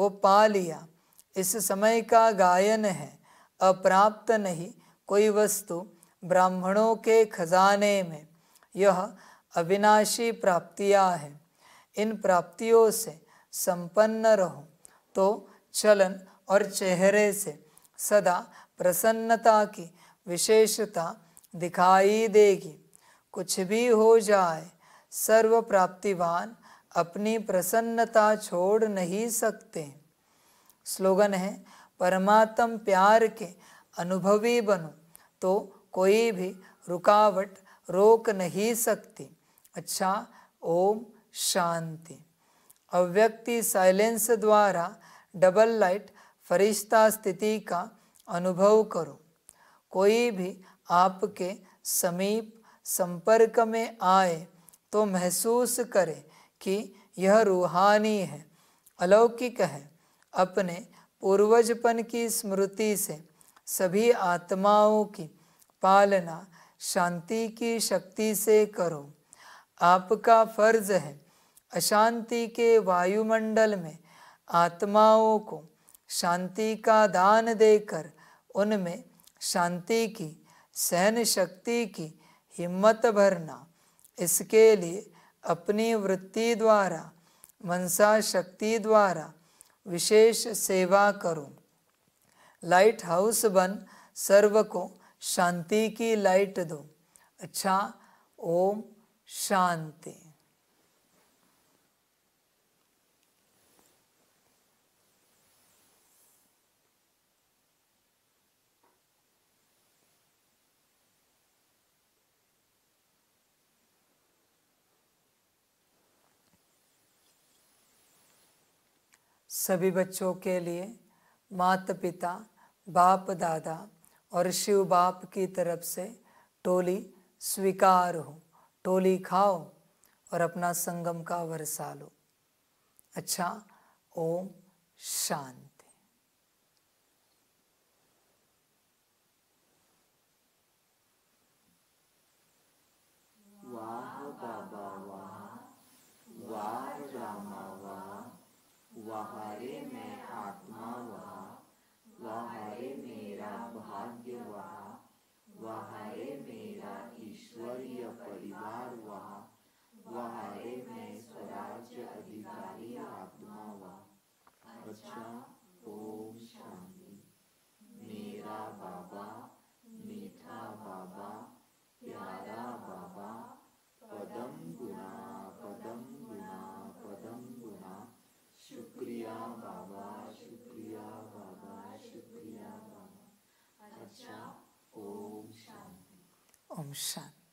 वो पा लिया इस समय का गायन है अप्राप्त नहीं कोई वस्तु ब्राह्मणों के खजाने में यह अविनाशी प्राप्तियाँ हैं इन प्राप्तियों से संपन्न रहो तो चलन और चेहरे से सदा प्रसन्नता की विशेषता दिखाई देगी कुछ भी हो जाए सर्व प्राप्तिवान अपनी प्रसन्नता छोड़ नहीं सकते स्लोगन है परमात्म प्यार के अनुभवी बनो तो कोई भी रुकावट रोक नहीं सकती अच्छा ओम शांति अव्यक्ति साइलेंस द्वारा डबल लाइट फरिश्ता स्थिति का अनुभव करो कोई भी आपके समीप संपर्क में आए तो महसूस करें कि यह रूहानी है अलौकिक है अपने पूर्वजपन की स्मृति से सभी आत्माओं की पालना शांति की शक्ति से करो आपका फर्ज है अशांति के वायुमंडल में आत्माओं को शांति का दान देकर उनमें शांति की सहन शक्ति की हिम्मत भरना इसके लिए अपनी वृत्ति द्वारा मनसा शक्ति द्वारा विशेष सेवा करो लाइट हाउस बन सर्व को शांति की लाइट दो अच्छा ओम शांति सभी बच्चों के लिए माता पिता बाप दादा और शिव बाप की तरफ से टोली स्वीकार हो टोली खाओ और अपना संगम का वर्षा लो अच्छा ओम शांति हमारे में स्वराज्य अधिकारी आत्मा वा अच्छा ओम शांति मेरा बाबा मीठा बाबा प्यारा बाबा पदम गुणा पदम गुणा पदम गुणा शुक्रिया बाबा शुक्रिया बाबा शुक्रिया बाबा अच्छा ओम शांति ओम शांति